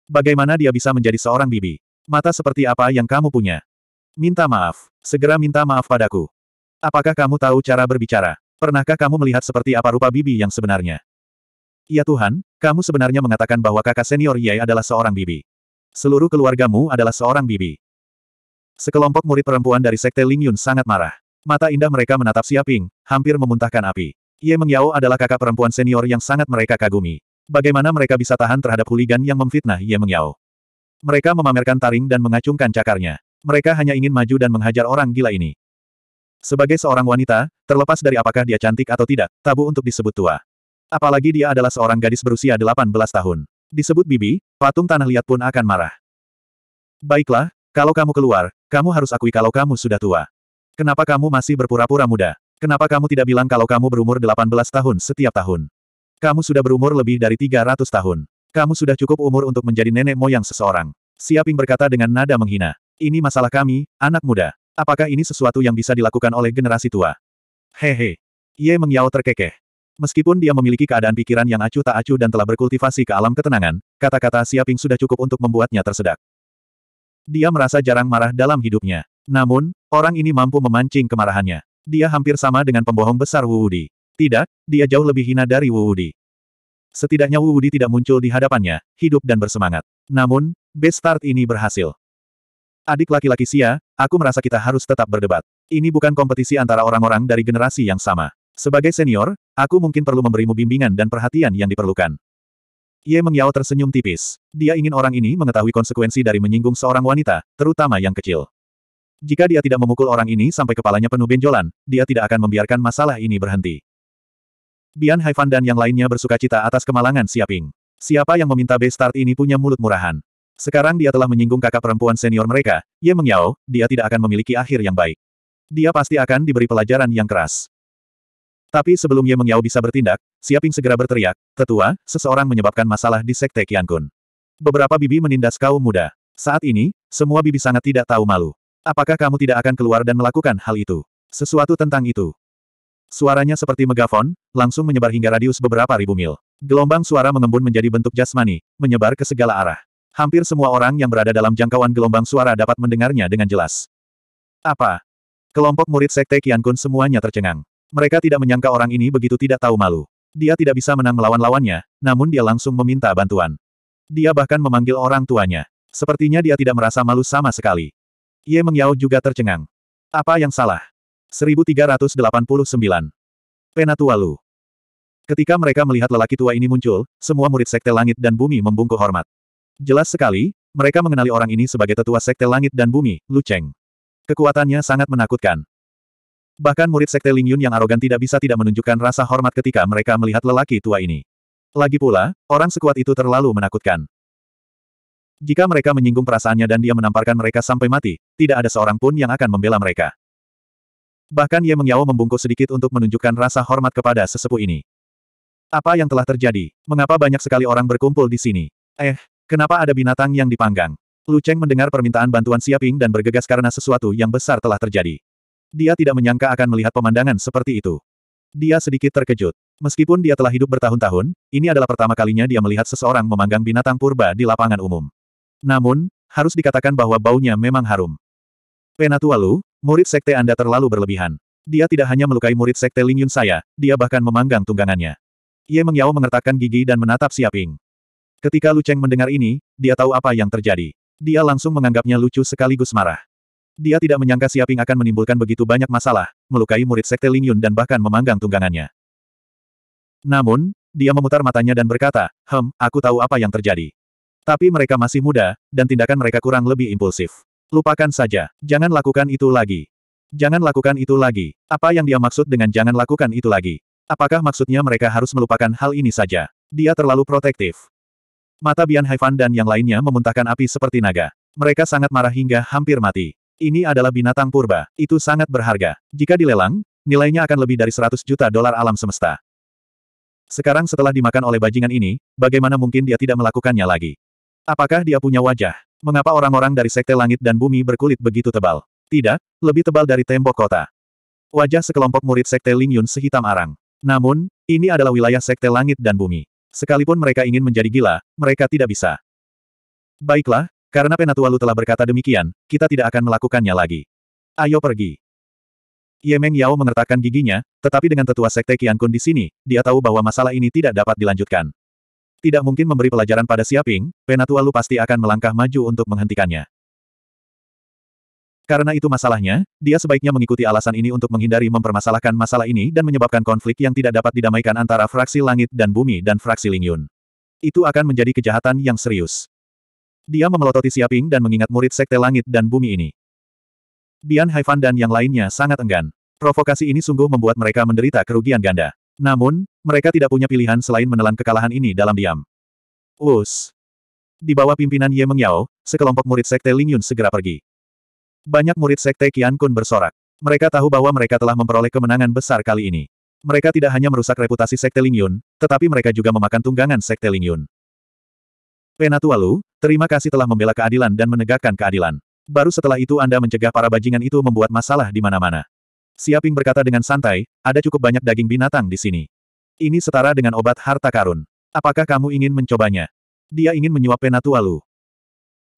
Bagaimana dia bisa menjadi seorang bibi? Mata seperti apa yang kamu punya? Minta maaf. Segera minta maaf padaku. Apakah kamu tahu cara berbicara? Pernahkah kamu melihat seperti apa rupa bibi yang sebenarnya? Ya Tuhan, kamu sebenarnya mengatakan bahwa kakak senior Yai adalah seorang bibi. Seluruh keluargamu adalah seorang bibi. Sekelompok murid perempuan dari Sekte Lingyun sangat marah. Mata indah mereka menatap Siaping, hampir memuntahkan api. Ye Mengyao adalah kakak perempuan senior yang sangat mereka kagumi. Bagaimana mereka bisa tahan terhadap huligan yang memfitnah Ye Mengyao? Mereka memamerkan taring dan mengacungkan cakarnya. Mereka hanya ingin maju dan menghajar orang gila ini. Sebagai seorang wanita, terlepas dari apakah dia cantik atau tidak, tabu untuk disebut tua. Apalagi dia adalah seorang gadis berusia 18 tahun. Disebut bibi, patung tanah liat pun akan marah. Baiklah, kalau kamu keluar, kamu harus akui kalau kamu sudah tua. Kenapa kamu masih berpura-pura muda? Kenapa kamu tidak bilang kalau kamu berumur 18 tahun setiap tahun? Kamu sudah berumur lebih dari 300 tahun. Kamu sudah cukup umur untuk menjadi nenek moyang seseorang. Siaping berkata dengan nada menghina. Ini masalah kami, anak muda. Apakah ini sesuatu yang bisa dilakukan oleh generasi tua? Hehe. Ye Mengyao terkekeh. Meskipun dia memiliki keadaan pikiran yang acuh tak acuh dan telah berkultivasi ke alam ketenangan, kata-kata Siaping sudah cukup untuk membuatnya tersedak. Dia merasa jarang marah dalam hidupnya. Namun, orang ini mampu memancing kemarahannya. Dia hampir sama dengan pembohong besar Wu Wudi. Tidak, dia jauh lebih hina dari Wu Wudi. Setidaknya Wu Wudi tidak muncul di hadapannya, hidup dan bersemangat. Namun, best start ini berhasil. Adik laki-laki Sia, aku merasa kita harus tetap berdebat. Ini bukan kompetisi antara orang-orang dari generasi yang sama. Sebagai senior, aku mungkin perlu memberimu bimbingan dan perhatian yang diperlukan. Ye Mengyao tersenyum tipis. Dia ingin orang ini mengetahui konsekuensi dari menyinggung seorang wanita, terutama yang kecil. Jika dia tidak memukul orang ini sampai kepalanya penuh benjolan, dia tidak akan membiarkan masalah ini berhenti. Bian Haifan dan yang lainnya bersuka cita atas kemalangan Siaping. Siapa yang meminta b ini punya mulut murahan. Sekarang dia telah menyinggung kakak perempuan senior mereka, Ye Mengyao, dia tidak akan memiliki akhir yang baik. Dia pasti akan diberi pelajaran yang keras. Tapi sebelum Ye Mengyao bisa bertindak, Siaping segera berteriak, Tetua, seseorang menyebabkan masalah di Sekte Qiankun. Beberapa bibi menindas kaum muda. Saat ini, semua bibi sangat tidak tahu malu. Apakah kamu tidak akan keluar dan melakukan hal itu? Sesuatu tentang itu. Suaranya seperti megafon, langsung menyebar hingga radius beberapa ribu mil. Gelombang suara mengembun menjadi bentuk jasmani, menyebar ke segala arah. Hampir semua orang yang berada dalam jangkauan gelombang suara dapat mendengarnya dengan jelas. Apa? Kelompok murid Sekte Kian Kun semuanya tercengang. Mereka tidak menyangka orang ini begitu tidak tahu malu. Dia tidak bisa menang melawan lawannya, namun dia langsung meminta bantuan. Dia bahkan memanggil orang tuanya. Sepertinya dia tidak merasa malu sama sekali. Ye Mengyao juga tercengang. Apa yang salah? 1389. Penatua Lu. Ketika mereka melihat lelaki tua ini muncul, semua murid Sekte Langit dan Bumi membungkuk hormat. Jelas sekali, mereka mengenali orang ini sebagai tetua Sekte Langit dan Bumi, Lu Cheng. Kekuatannya sangat menakutkan. Bahkan murid Sekte Ling Yun yang arogan tidak bisa tidak menunjukkan rasa hormat ketika mereka melihat lelaki tua ini. Lagi pula, orang sekuat itu terlalu menakutkan. Jika mereka menyinggung perasaannya dan dia menamparkan mereka sampai mati, tidak ada seorang pun yang akan membela mereka. Bahkan Ye Mengyao membungkuk sedikit untuk menunjukkan rasa hormat kepada sesepuh ini. Apa yang telah terjadi? Mengapa banyak sekali orang berkumpul di sini? Eh, kenapa ada binatang yang dipanggang? Lu Cheng mendengar permintaan bantuan Siaping dan bergegas karena sesuatu yang besar telah terjadi. Dia tidak menyangka akan melihat pemandangan seperti itu. Dia sedikit terkejut. Meskipun dia telah hidup bertahun-tahun, ini adalah pertama kalinya dia melihat seseorang memanggang binatang purba di lapangan umum. Namun, harus dikatakan bahwa baunya memang harum. Penatua Lu, murid sekte Anda terlalu berlebihan. Dia tidak hanya melukai murid sekte Lingyun saya, dia bahkan memanggang tunggangannya. Ye Mengyao mengertakkan gigi dan menatap Siaping. Ketika Lu Cheng mendengar ini, dia tahu apa yang terjadi. Dia langsung menganggapnya lucu sekaligus marah. Dia tidak menyangka Siaping akan menimbulkan begitu banyak masalah, melukai murid sekte Lingyun dan bahkan memanggang tunggangannya. Namun, dia memutar matanya dan berkata, Hem, aku tahu apa yang terjadi. Tapi mereka masih muda, dan tindakan mereka kurang lebih impulsif. Lupakan saja, jangan lakukan itu lagi. Jangan lakukan itu lagi. Apa yang dia maksud dengan jangan lakukan itu lagi? Apakah maksudnya mereka harus melupakan hal ini saja? Dia terlalu protektif. Mata Bian Haifan dan yang lainnya memuntahkan api seperti naga. Mereka sangat marah hingga hampir mati. Ini adalah binatang purba. Itu sangat berharga. Jika dilelang, nilainya akan lebih dari 100 juta dolar alam semesta. Sekarang setelah dimakan oleh bajingan ini, bagaimana mungkin dia tidak melakukannya lagi? Apakah dia punya wajah? Mengapa orang-orang dari Sekte Langit dan Bumi berkulit begitu tebal? Tidak, lebih tebal dari tembok kota. Wajah sekelompok murid Sekte Ling Yun sehitam arang. Namun, ini adalah wilayah Sekte Langit dan Bumi. Sekalipun mereka ingin menjadi gila, mereka tidak bisa. Baiklah, karena Penatualu telah berkata demikian, kita tidak akan melakukannya lagi. Ayo pergi. Yemeng Yao mengertakkan giginya, tetapi dengan tetua sekte Qiankun di sini, dia tahu bahwa masalah ini tidak dapat dilanjutkan. Tidak mungkin memberi pelajaran pada Siaping, Penatua Lu pasti akan melangkah maju untuk menghentikannya. Karena itu masalahnya, dia sebaiknya mengikuti alasan ini untuk menghindari mempermasalahkan masalah ini dan menyebabkan konflik yang tidak dapat didamaikan antara fraksi langit dan bumi dan fraksi Lingyun. Itu akan menjadi kejahatan yang serius. Dia memelototi Siaping dan mengingat murid sekte langit dan bumi ini. Bian Haifan dan yang lainnya sangat enggan. Provokasi ini sungguh membuat mereka menderita kerugian ganda. Namun, mereka tidak punya pilihan selain menelan kekalahan ini dalam diam. Us. Di bawah pimpinan Ye Mengyao, sekelompok murid sekte Ling Yun segera pergi. Banyak murid sekte Qian Kun bersorak. Mereka tahu bahwa mereka telah memperoleh kemenangan besar kali ini. Mereka tidak hanya merusak reputasi sekte Ling Yun, tetapi mereka juga memakan tunggangan sekte Ling Yun. Penatualu, terima kasih telah membela keadilan dan menegakkan keadilan. Baru setelah itu Anda mencegah para bajingan itu membuat masalah di mana-mana. Siaping berkata dengan santai, ada cukup banyak daging binatang di sini. Ini setara dengan obat harta karun. Apakah kamu ingin mencobanya? Dia ingin menyuap Penatualu.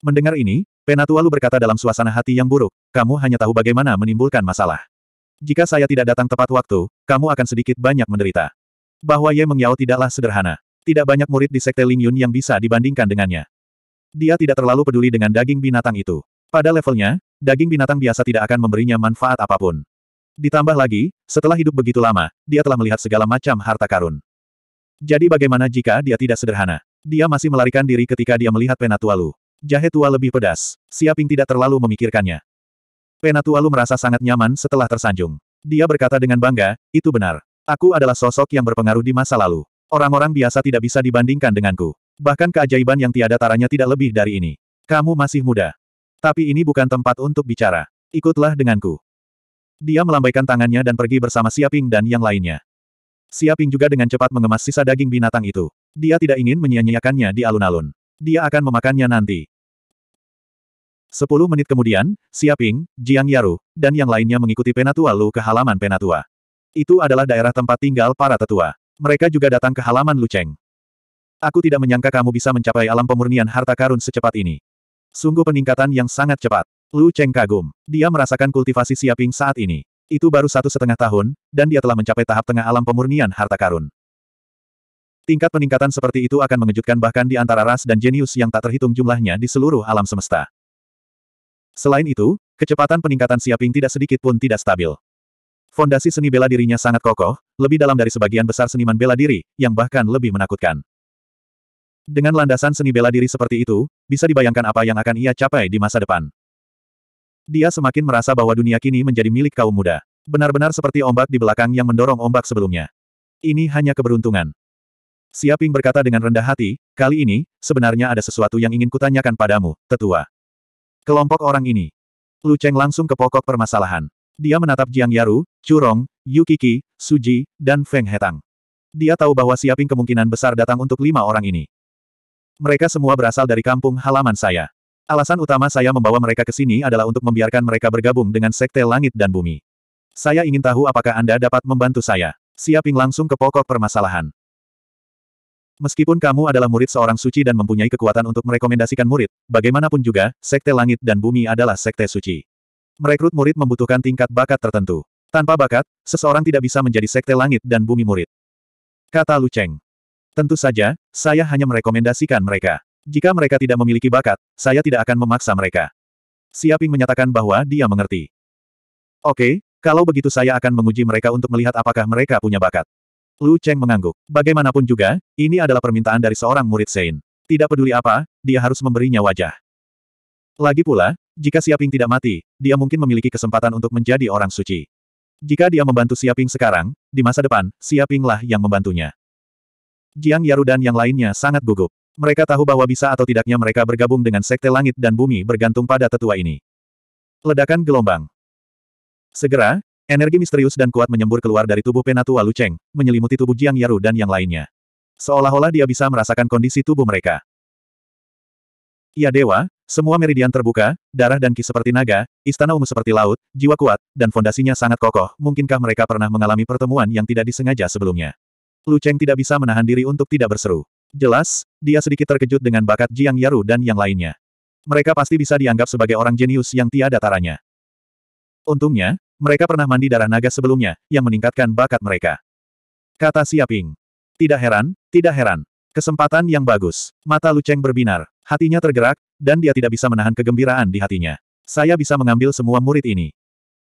Mendengar ini, Penatualu berkata dalam suasana hati yang buruk, kamu hanya tahu bagaimana menimbulkan masalah. Jika saya tidak datang tepat waktu, kamu akan sedikit banyak menderita. Bahwa Ye Mengyao tidaklah sederhana. Tidak banyak murid di Sekte Ling Yun yang bisa dibandingkan dengannya. Dia tidak terlalu peduli dengan daging binatang itu. Pada levelnya, daging binatang biasa tidak akan memberinya manfaat apapun. Ditambah lagi, setelah hidup begitu lama, dia telah melihat segala macam harta karun. Jadi bagaimana jika dia tidak sederhana? Dia masih melarikan diri ketika dia melihat Penatualu. Jahe tua lebih pedas. Siaping tidak terlalu memikirkannya. Penatualu merasa sangat nyaman setelah tersanjung. Dia berkata dengan bangga, itu benar. Aku adalah sosok yang berpengaruh di masa lalu. Orang-orang biasa tidak bisa dibandingkan denganku. Bahkan keajaiban yang tiada taranya tidak lebih dari ini. Kamu masih muda. Tapi ini bukan tempat untuk bicara. Ikutlah denganku. Dia melambaikan tangannya dan pergi bersama Siaping dan yang lainnya. Siaping juga dengan cepat mengemas sisa daging binatang itu. Dia tidak ingin menyia-nyiakannya di alun-alun. Dia akan memakannya nanti. Sepuluh menit kemudian, Siaping, Jiang Yaru, dan yang lainnya mengikuti Penatua Lu ke halaman Penatua. Itu adalah daerah tempat tinggal para tetua. Mereka juga datang ke halaman Lu Cheng. Aku tidak menyangka kamu bisa mencapai alam pemurnian harta karun secepat ini. Sungguh peningkatan yang sangat cepat. Lu Cheng kagum. Dia merasakan kultivasi siaping saat ini. Itu baru satu setengah tahun, dan dia telah mencapai tahap tengah alam pemurnian harta karun. Tingkat peningkatan seperti itu akan mengejutkan bahkan di antara ras dan jenius yang tak terhitung jumlahnya di seluruh alam semesta. Selain itu, kecepatan peningkatan siaping tidak sedikit pun tidak stabil. Fondasi seni bela dirinya sangat kokoh, lebih dalam dari sebagian besar seniman bela diri, yang bahkan lebih menakutkan. Dengan landasan seni bela diri seperti itu, bisa dibayangkan apa yang akan ia capai di masa depan. Dia semakin merasa bahwa dunia kini menjadi milik kaum muda. Benar-benar seperti ombak di belakang yang mendorong ombak sebelumnya. Ini hanya keberuntungan. Siaping berkata dengan rendah hati, kali ini, sebenarnya ada sesuatu yang ingin kutanyakan padamu, tetua. Kelompok orang ini. Lu Cheng langsung ke pokok permasalahan. Dia menatap Jiang Yaru, Curong, Su Ji, dan Feng Hetang. Dia tahu bahwa Siaping kemungkinan besar datang untuk lima orang ini. Mereka semua berasal dari kampung halaman saya. Alasan utama saya membawa mereka ke sini adalah untuk membiarkan mereka bergabung dengan Sekte Langit dan Bumi. Saya ingin tahu apakah Anda dapat membantu saya. Siaping langsung ke pokok permasalahan. Meskipun kamu adalah murid seorang suci dan mempunyai kekuatan untuk merekomendasikan murid, bagaimanapun juga, Sekte Langit dan Bumi adalah Sekte Suci. Merekrut murid membutuhkan tingkat bakat tertentu. Tanpa bakat, seseorang tidak bisa menjadi Sekte Langit dan Bumi murid. Kata Lu Cheng. Tentu saja, saya hanya merekomendasikan mereka. Jika mereka tidak memiliki bakat, saya tidak akan memaksa mereka. Siaping menyatakan bahwa dia mengerti. Oke, kalau begitu saya akan menguji mereka untuk melihat apakah mereka punya bakat. Lu Cheng mengangguk. Bagaimanapun juga, ini adalah permintaan dari seorang murid Sein. Tidak peduli apa, dia harus memberinya wajah. Lagi pula, jika Siaping tidak mati, dia mungkin memiliki kesempatan untuk menjadi orang suci. Jika dia membantu Siaping sekarang, di masa depan, Siapinglah yang membantunya. Jiang Yaru dan yang lainnya sangat gugup. Mereka tahu bahwa bisa atau tidaknya mereka bergabung dengan Sekte Langit dan Bumi bergantung pada tetua ini. Ledakan gelombang. Segera, energi misterius dan kuat menyembur keluar dari tubuh Penatua Lucheng, menyelimuti tubuh Jiang Yaru dan yang lainnya. Seolah-olah dia bisa merasakan kondisi tubuh mereka. Ya dewa, semua meridian terbuka, darah dan ki seperti naga, istana umum seperti laut, jiwa kuat, dan fondasinya sangat kokoh. Mungkinkah mereka pernah mengalami pertemuan yang tidak disengaja sebelumnya? Lu Cheng tidak bisa menahan diri untuk tidak berseru. Jelas, dia sedikit terkejut dengan bakat Jiang Yaru dan yang lainnya. Mereka pasti bisa dianggap sebagai orang jenius yang tiada taranya. Untungnya, mereka pernah mandi darah naga sebelumnya, yang meningkatkan bakat mereka. Kata Siaping. Tidak heran, tidak heran. Kesempatan yang bagus. Mata Luceng berbinar, hatinya tergerak, dan dia tidak bisa menahan kegembiraan di hatinya. Saya bisa mengambil semua murid ini.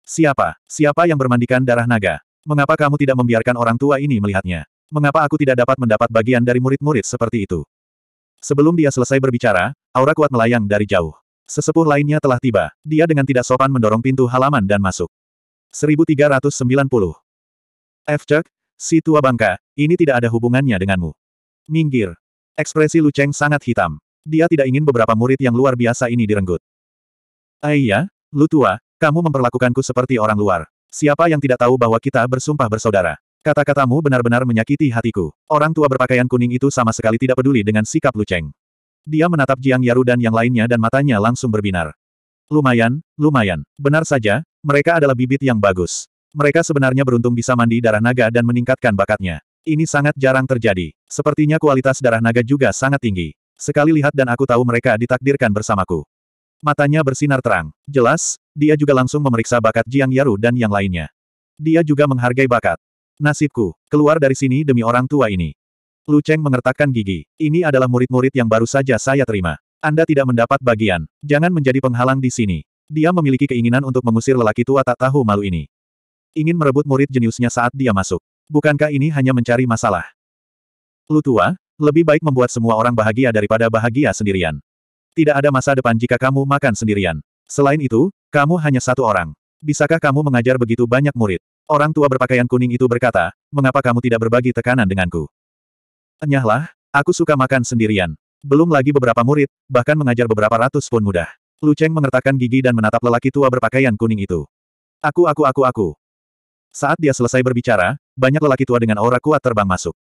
Siapa? Siapa yang bermandikan darah naga? Mengapa kamu tidak membiarkan orang tua ini melihatnya? Mengapa aku tidak dapat mendapat bagian dari murid-murid seperti itu? Sebelum dia selesai berbicara, aura kuat melayang dari jauh. Sesepuh lainnya telah tiba. Dia dengan tidak sopan mendorong pintu halaman dan masuk. 1390. F. Chek, si tua bangka, ini tidak ada hubungannya denganmu. Minggir. Ekspresi Lu Cheng sangat hitam. Dia tidak ingin beberapa murid yang luar biasa ini direnggut. Aiyah, ah Lu tua, kamu memperlakukanku seperti orang luar. Siapa yang tidak tahu bahwa kita bersumpah bersaudara? Kata-katamu benar-benar menyakiti hatiku. Orang tua berpakaian kuning itu sama sekali tidak peduli dengan sikap Lu Cheng. Dia menatap Jiang Yaru dan yang lainnya dan matanya langsung berbinar. Lumayan, lumayan. Benar saja, mereka adalah bibit yang bagus. Mereka sebenarnya beruntung bisa mandi darah naga dan meningkatkan bakatnya. Ini sangat jarang terjadi. Sepertinya kualitas darah naga juga sangat tinggi. Sekali lihat dan aku tahu mereka ditakdirkan bersamaku. Matanya bersinar terang. Jelas, dia juga langsung memeriksa bakat Jiang Yaru dan yang lainnya. Dia juga menghargai bakat. Nasibku, keluar dari sini demi orang tua ini. Lu Cheng mengertakkan gigi. Ini adalah murid-murid yang baru saja saya terima. Anda tidak mendapat bagian. Jangan menjadi penghalang di sini. Dia memiliki keinginan untuk mengusir lelaki tua tak tahu malu ini. Ingin merebut murid jeniusnya saat dia masuk. Bukankah ini hanya mencari masalah? Lu tua, lebih baik membuat semua orang bahagia daripada bahagia sendirian. Tidak ada masa depan jika kamu makan sendirian. Selain itu, kamu hanya satu orang. Bisakah kamu mengajar begitu banyak murid? Orang tua berpakaian kuning itu berkata, mengapa kamu tidak berbagi tekanan denganku? Enyahlah, aku suka makan sendirian. Belum lagi beberapa murid, bahkan mengajar beberapa ratus pun mudah. Lu Cheng mengertakkan gigi dan menatap lelaki tua berpakaian kuning itu. Aku aku aku aku. Saat dia selesai berbicara, banyak lelaki tua dengan aura kuat terbang masuk.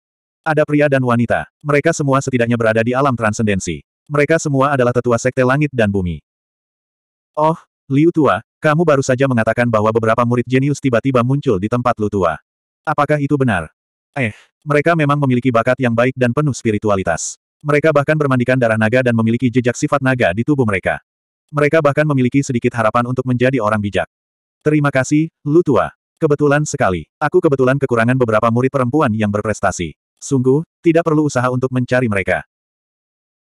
Ada pria dan wanita. Mereka semua setidaknya berada di alam transendensi. Mereka semua adalah tetua sekte langit dan bumi. Oh, Liu tua, kamu baru saja mengatakan bahwa beberapa murid jenius tiba-tiba muncul di tempat lu tua. Apakah itu benar? Eh, mereka memang memiliki bakat yang baik dan penuh spiritualitas. Mereka bahkan bermandikan darah naga dan memiliki jejak sifat naga di tubuh mereka. Mereka bahkan memiliki sedikit harapan untuk menjadi orang bijak. Terima kasih, lu tua. Kebetulan sekali. Aku kebetulan kekurangan beberapa murid perempuan yang berprestasi. Sungguh, tidak perlu usaha untuk mencari mereka.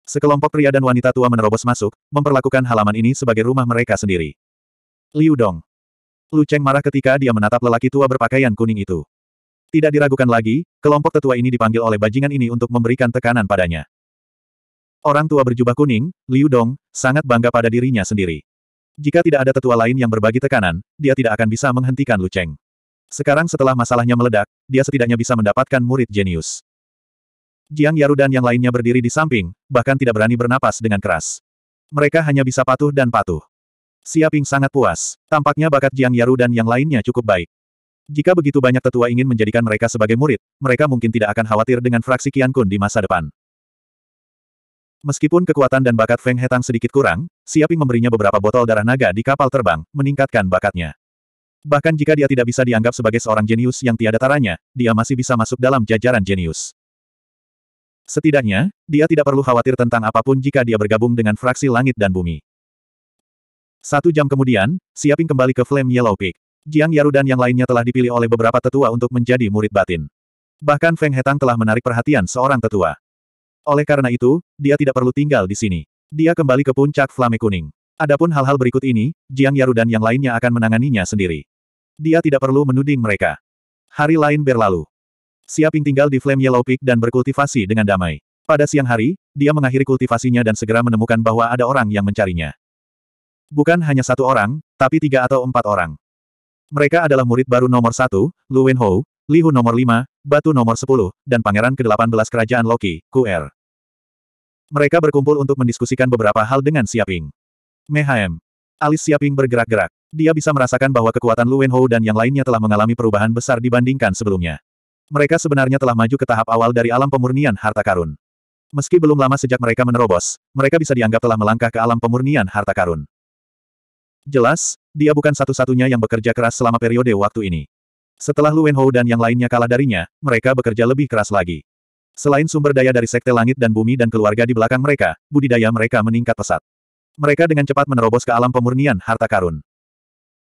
Sekelompok pria dan wanita tua menerobos masuk, memperlakukan halaman ini sebagai rumah mereka sendiri. Liu Dong. Lu Cheng marah ketika dia menatap lelaki tua berpakaian kuning itu. Tidak diragukan lagi, kelompok tetua ini dipanggil oleh bajingan ini untuk memberikan tekanan padanya. Orang tua berjubah kuning, Liu Dong, sangat bangga pada dirinya sendiri. Jika tidak ada tetua lain yang berbagi tekanan, dia tidak akan bisa menghentikan Lu Cheng. Sekarang setelah masalahnya meledak, dia setidaknya bisa mendapatkan murid jenius. Jiang Yaru dan yang lainnya berdiri di samping, bahkan tidak berani bernapas dengan keras. Mereka hanya bisa patuh dan patuh. Siaping sangat puas. Tampaknya bakat Jiang Yaru dan yang lainnya cukup baik. Jika begitu banyak tetua ingin menjadikan mereka sebagai murid, mereka mungkin tidak akan khawatir dengan fraksi Qian Kun di masa depan. Meskipun kekuatan dan bakat Feng Hetang sedikit kurang, Siaping memberinya beberapa botol darah naga di kapal terbang, meningkatkan bakatnya. Bahkan jika dia tidak bisa dianggap sebagai seorang jenius yang tiada taranya, dia masih bisa masuk dalam jajaran jenius. Setidaknya, dia tidak perlu khawatir tentang apapun jika dia bergabung dengan fraksi langit dan bumi. Satu jam kemudian, Siaping kembali ke Flame Yellow Peak. Jiang Yaru dan yang lainnya telah dipilih oleh beberapa tetua untuk menjadi murid batin. Bahkan Feng Hetang telah menarik perhatian seorang tetua. Oleh karena itu, dia tidak perlu tinggal di sini. Dia kembali ke puncak Flame Kuning. Adapun hal-hal berikut ini, Jiang Yaru dan yang lainnya akan menanganinya sendiri. Dia tidak perlu menuding mereka. Hari lain berlalu. Siaping tinggal di Flame Yellow Peak dan berkultivasi dengan damai. Pada siang hari, dia mengakhiri kultivasinya dan segera menemukan bahwa ada orang yang mencarinya. Bukan hanya satu orang, tapi tiga atau empat orang. Mereka adalah murid baru nomor satu, Lu Wenhou, Li Hu nomor lima, Batu nomor sepuluh, dan pangeran ke-18 kerajaan Loki, Kuer. Mereka berkumpul untuk mendiskusikan beberapa hal dengan Siaping. Mehaem. Alis Siaping bergerak-gerak. Dia bisa merasakan bahwa kekuatan Lu Wenhou dan yang lainnya telah mengalami perubahan besar dibandingkan sebelumnya. Mereka sebenarnya telah maju ke tahap awal dari alam pemurnian harta karun. Meski belum lama sejak mereka menerobos, mereka bisa dianggap telah melangkah ke alam pemurnian harta karun. Jelas, dia bukan satu-satunya yang bekerja keras selama periode waktu ini. Setelah Lu Wenhou dan yang lainnya kalah darinya, mereka bekerja lebih keras lagi. Selain sumber daya dari sekte langit dan bumi dan keluarga di belakang mereka, budidaya mereka meningkat pesat. Mereka dengan cepat menerobos ke alam pemurnian harta karun.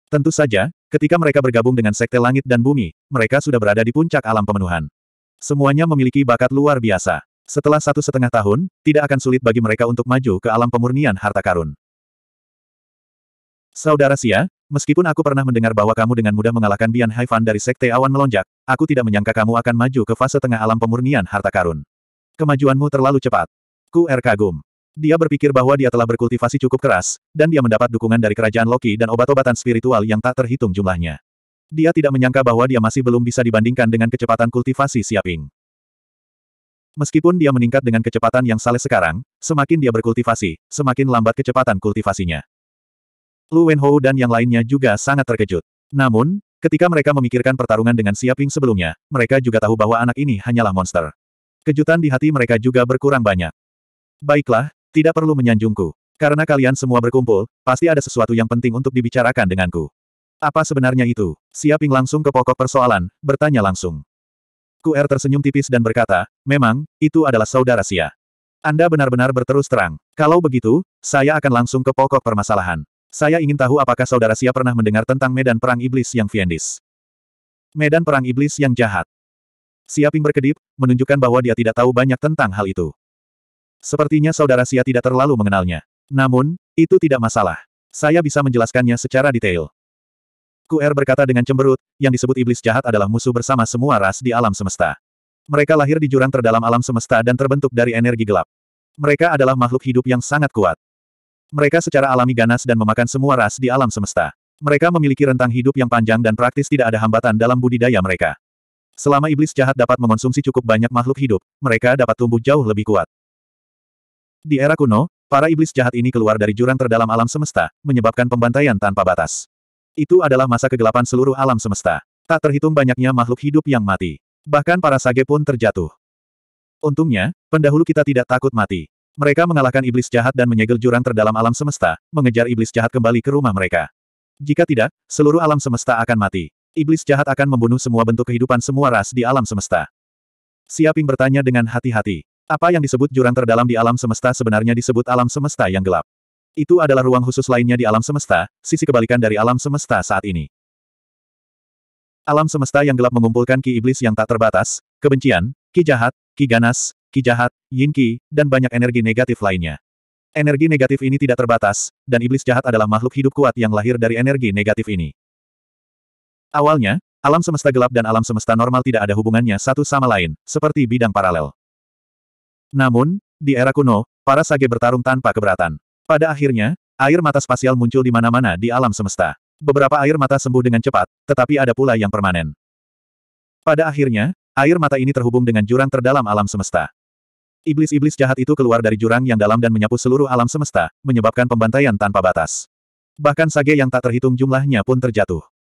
Tentu saja, ketika mereka bergabung dengan sekte langit dan bumi, mereka sudah berada di puncak alam pemenuhan. Semuanya memiliki bakat luar biasa. Setelah satu setengah tahun, tidak akan sulit bagi mereka untuk maju ke alam pemurnian harta karun. Saudara Xia, meskipun aku pernah mendengar bahwa kamu dengan mudah mengalahkan Bian Haifan dari Sekte Awan Melonjak, aku tidak menyangka kamu akan maju ke fase tengah alam pemurnian harta karun. Kemajuanmu terlalu cepat. Ku er kagum. Dia berpikir bahwa dia telah berkultivasi cukup keras, dan dia mendapat dukungan dari kerajaan Loki dan obat-obatan spiritual yang tak terhitung jumlahnya. Dia tidak menyangka bahwa dia masih belum bisa dibandingkan dengan kecepatan kultivasi Siaping. Meskipun dia meningkat dengan kecepatan yang saleh sekarang, semakin dia berkultivasi, semakin lambat kecepatan kultivasinya. Lu Wenhou dan yang lainnya juga sangat terkejut. Namun, ketika mereka memikirkan pertarungan dengan Siaping sebelumnya, mereka juga tahu bahwa anak ini hanyalah monster. Kejutan di hati mereka juga berkurang banyak. Baiklah, tidak perlu menyanjungku. Karena kalian semua berkumpul, pasti ada sesuatu yang penting untuk dibicarakan denganku. Apa sebenarnya itu? Siaping langsung ke pokok persoalan, bertanya langsung. QR er tersenyum tipis dan berkata, memang, itu adalah saudara Sia. Anda benar-benar berterus terang. Kalau begitu, saya akan langsung ke pokok permasalahan. Saya ingin tahu apakah saudara Sia pernah mendengar tentang medan perang iblis yang fiendis. Medan perang iblis yang jahat. Siaping berkedip, menunjukkan bahwa dia tidak tahu banyak tentang hal itu. Sepertinya saudara Sia tidak terlalu mengenalnya. Namun, itu tidak masalah. Saya bisa menjelaskannya secara detail. Kuer berkata dengan cemberut, yang disebut iblis jahat adalah musuh bersama semua ras di alam semesta. Mereka lahir di jurang terdalam alam semesta dan terbentuk dari energi gelap. Mereka adalah makhluk hidup yang sangat kuat. Mereka secara alami ganas dan memakan semua ras di alam semesta. Mereka memiliki rentang hidup yang panjang dan praktis tidak ada hambatan dalam budidaya mereka. Selama iblis jahat dapat mengonsumsi cukup banyak makhluk hidup, mereka dapat tumbuh jauh lebih kuat. Di era kuno, para iblis jahat ini keluar dari jurang terdalam alam semesta, menyebabkan pembantaian tanpa batas. Itu adalah masa kegelapan seluruh alam semesta. Tak terhitung banyaknya makhluk hidup yang mati. Bahkan para sage pun terjatuh. Untungnya, pendahulu kita tidak takut mati. Mereka mengalahkan iblis jahat dan menyegel jurang terdalam alam semesta, mengejar iblis jahat kembali ke rumah mereka. Jika tidak, seluruh alam semesta akan mati. Iblis jahat akan membunuh semua bentuk kehidupan semua ras di alam semesta. Siaping bertanya dengan hati-hati. Apa yang disebut jurang terdalam di alam semesta sebenarnya disebut alam semesta yang gelap. Itu adalah ruang khusus lainnya di alam semesta, sisi kebalikan dari alam semesta saat ini. Alam semesta yang gelap mengumpulkan ki iblis yang tak terbatas, kebencian, ki jahat, ki ganas, ki jahat, yin ki, dan banyak energi negatif lainnya. Energi negatif ini tidak terbatas, dan iblis jahat adalah makhluk hidup kuat yang lahir dari energi negatif ini. Awalnya, alam semesta gelap dan alam semesta normal tidak ada hubungannya satu sama lain, seperti bidang paralel. Namun, di era kuno, para sage bertarung tanpa keberatan. Pada akhirnya, air mata spasial muncul di mana-mana di alam semesta. Beberapa air mata sembuh dengan cepat, tetapi ada pula yang permanen. Pada akhirnya, air mata ini terhubung dengan jurang terdalam alam semesta. Iblis-iblis jahat itu keluar dari jurang yang dalam dan menyapu seluruh alam semesta, menyebabkan pembantaian tanpa batas. Bahkan sage yang tak terhitung jumlahnya pun terjatuh.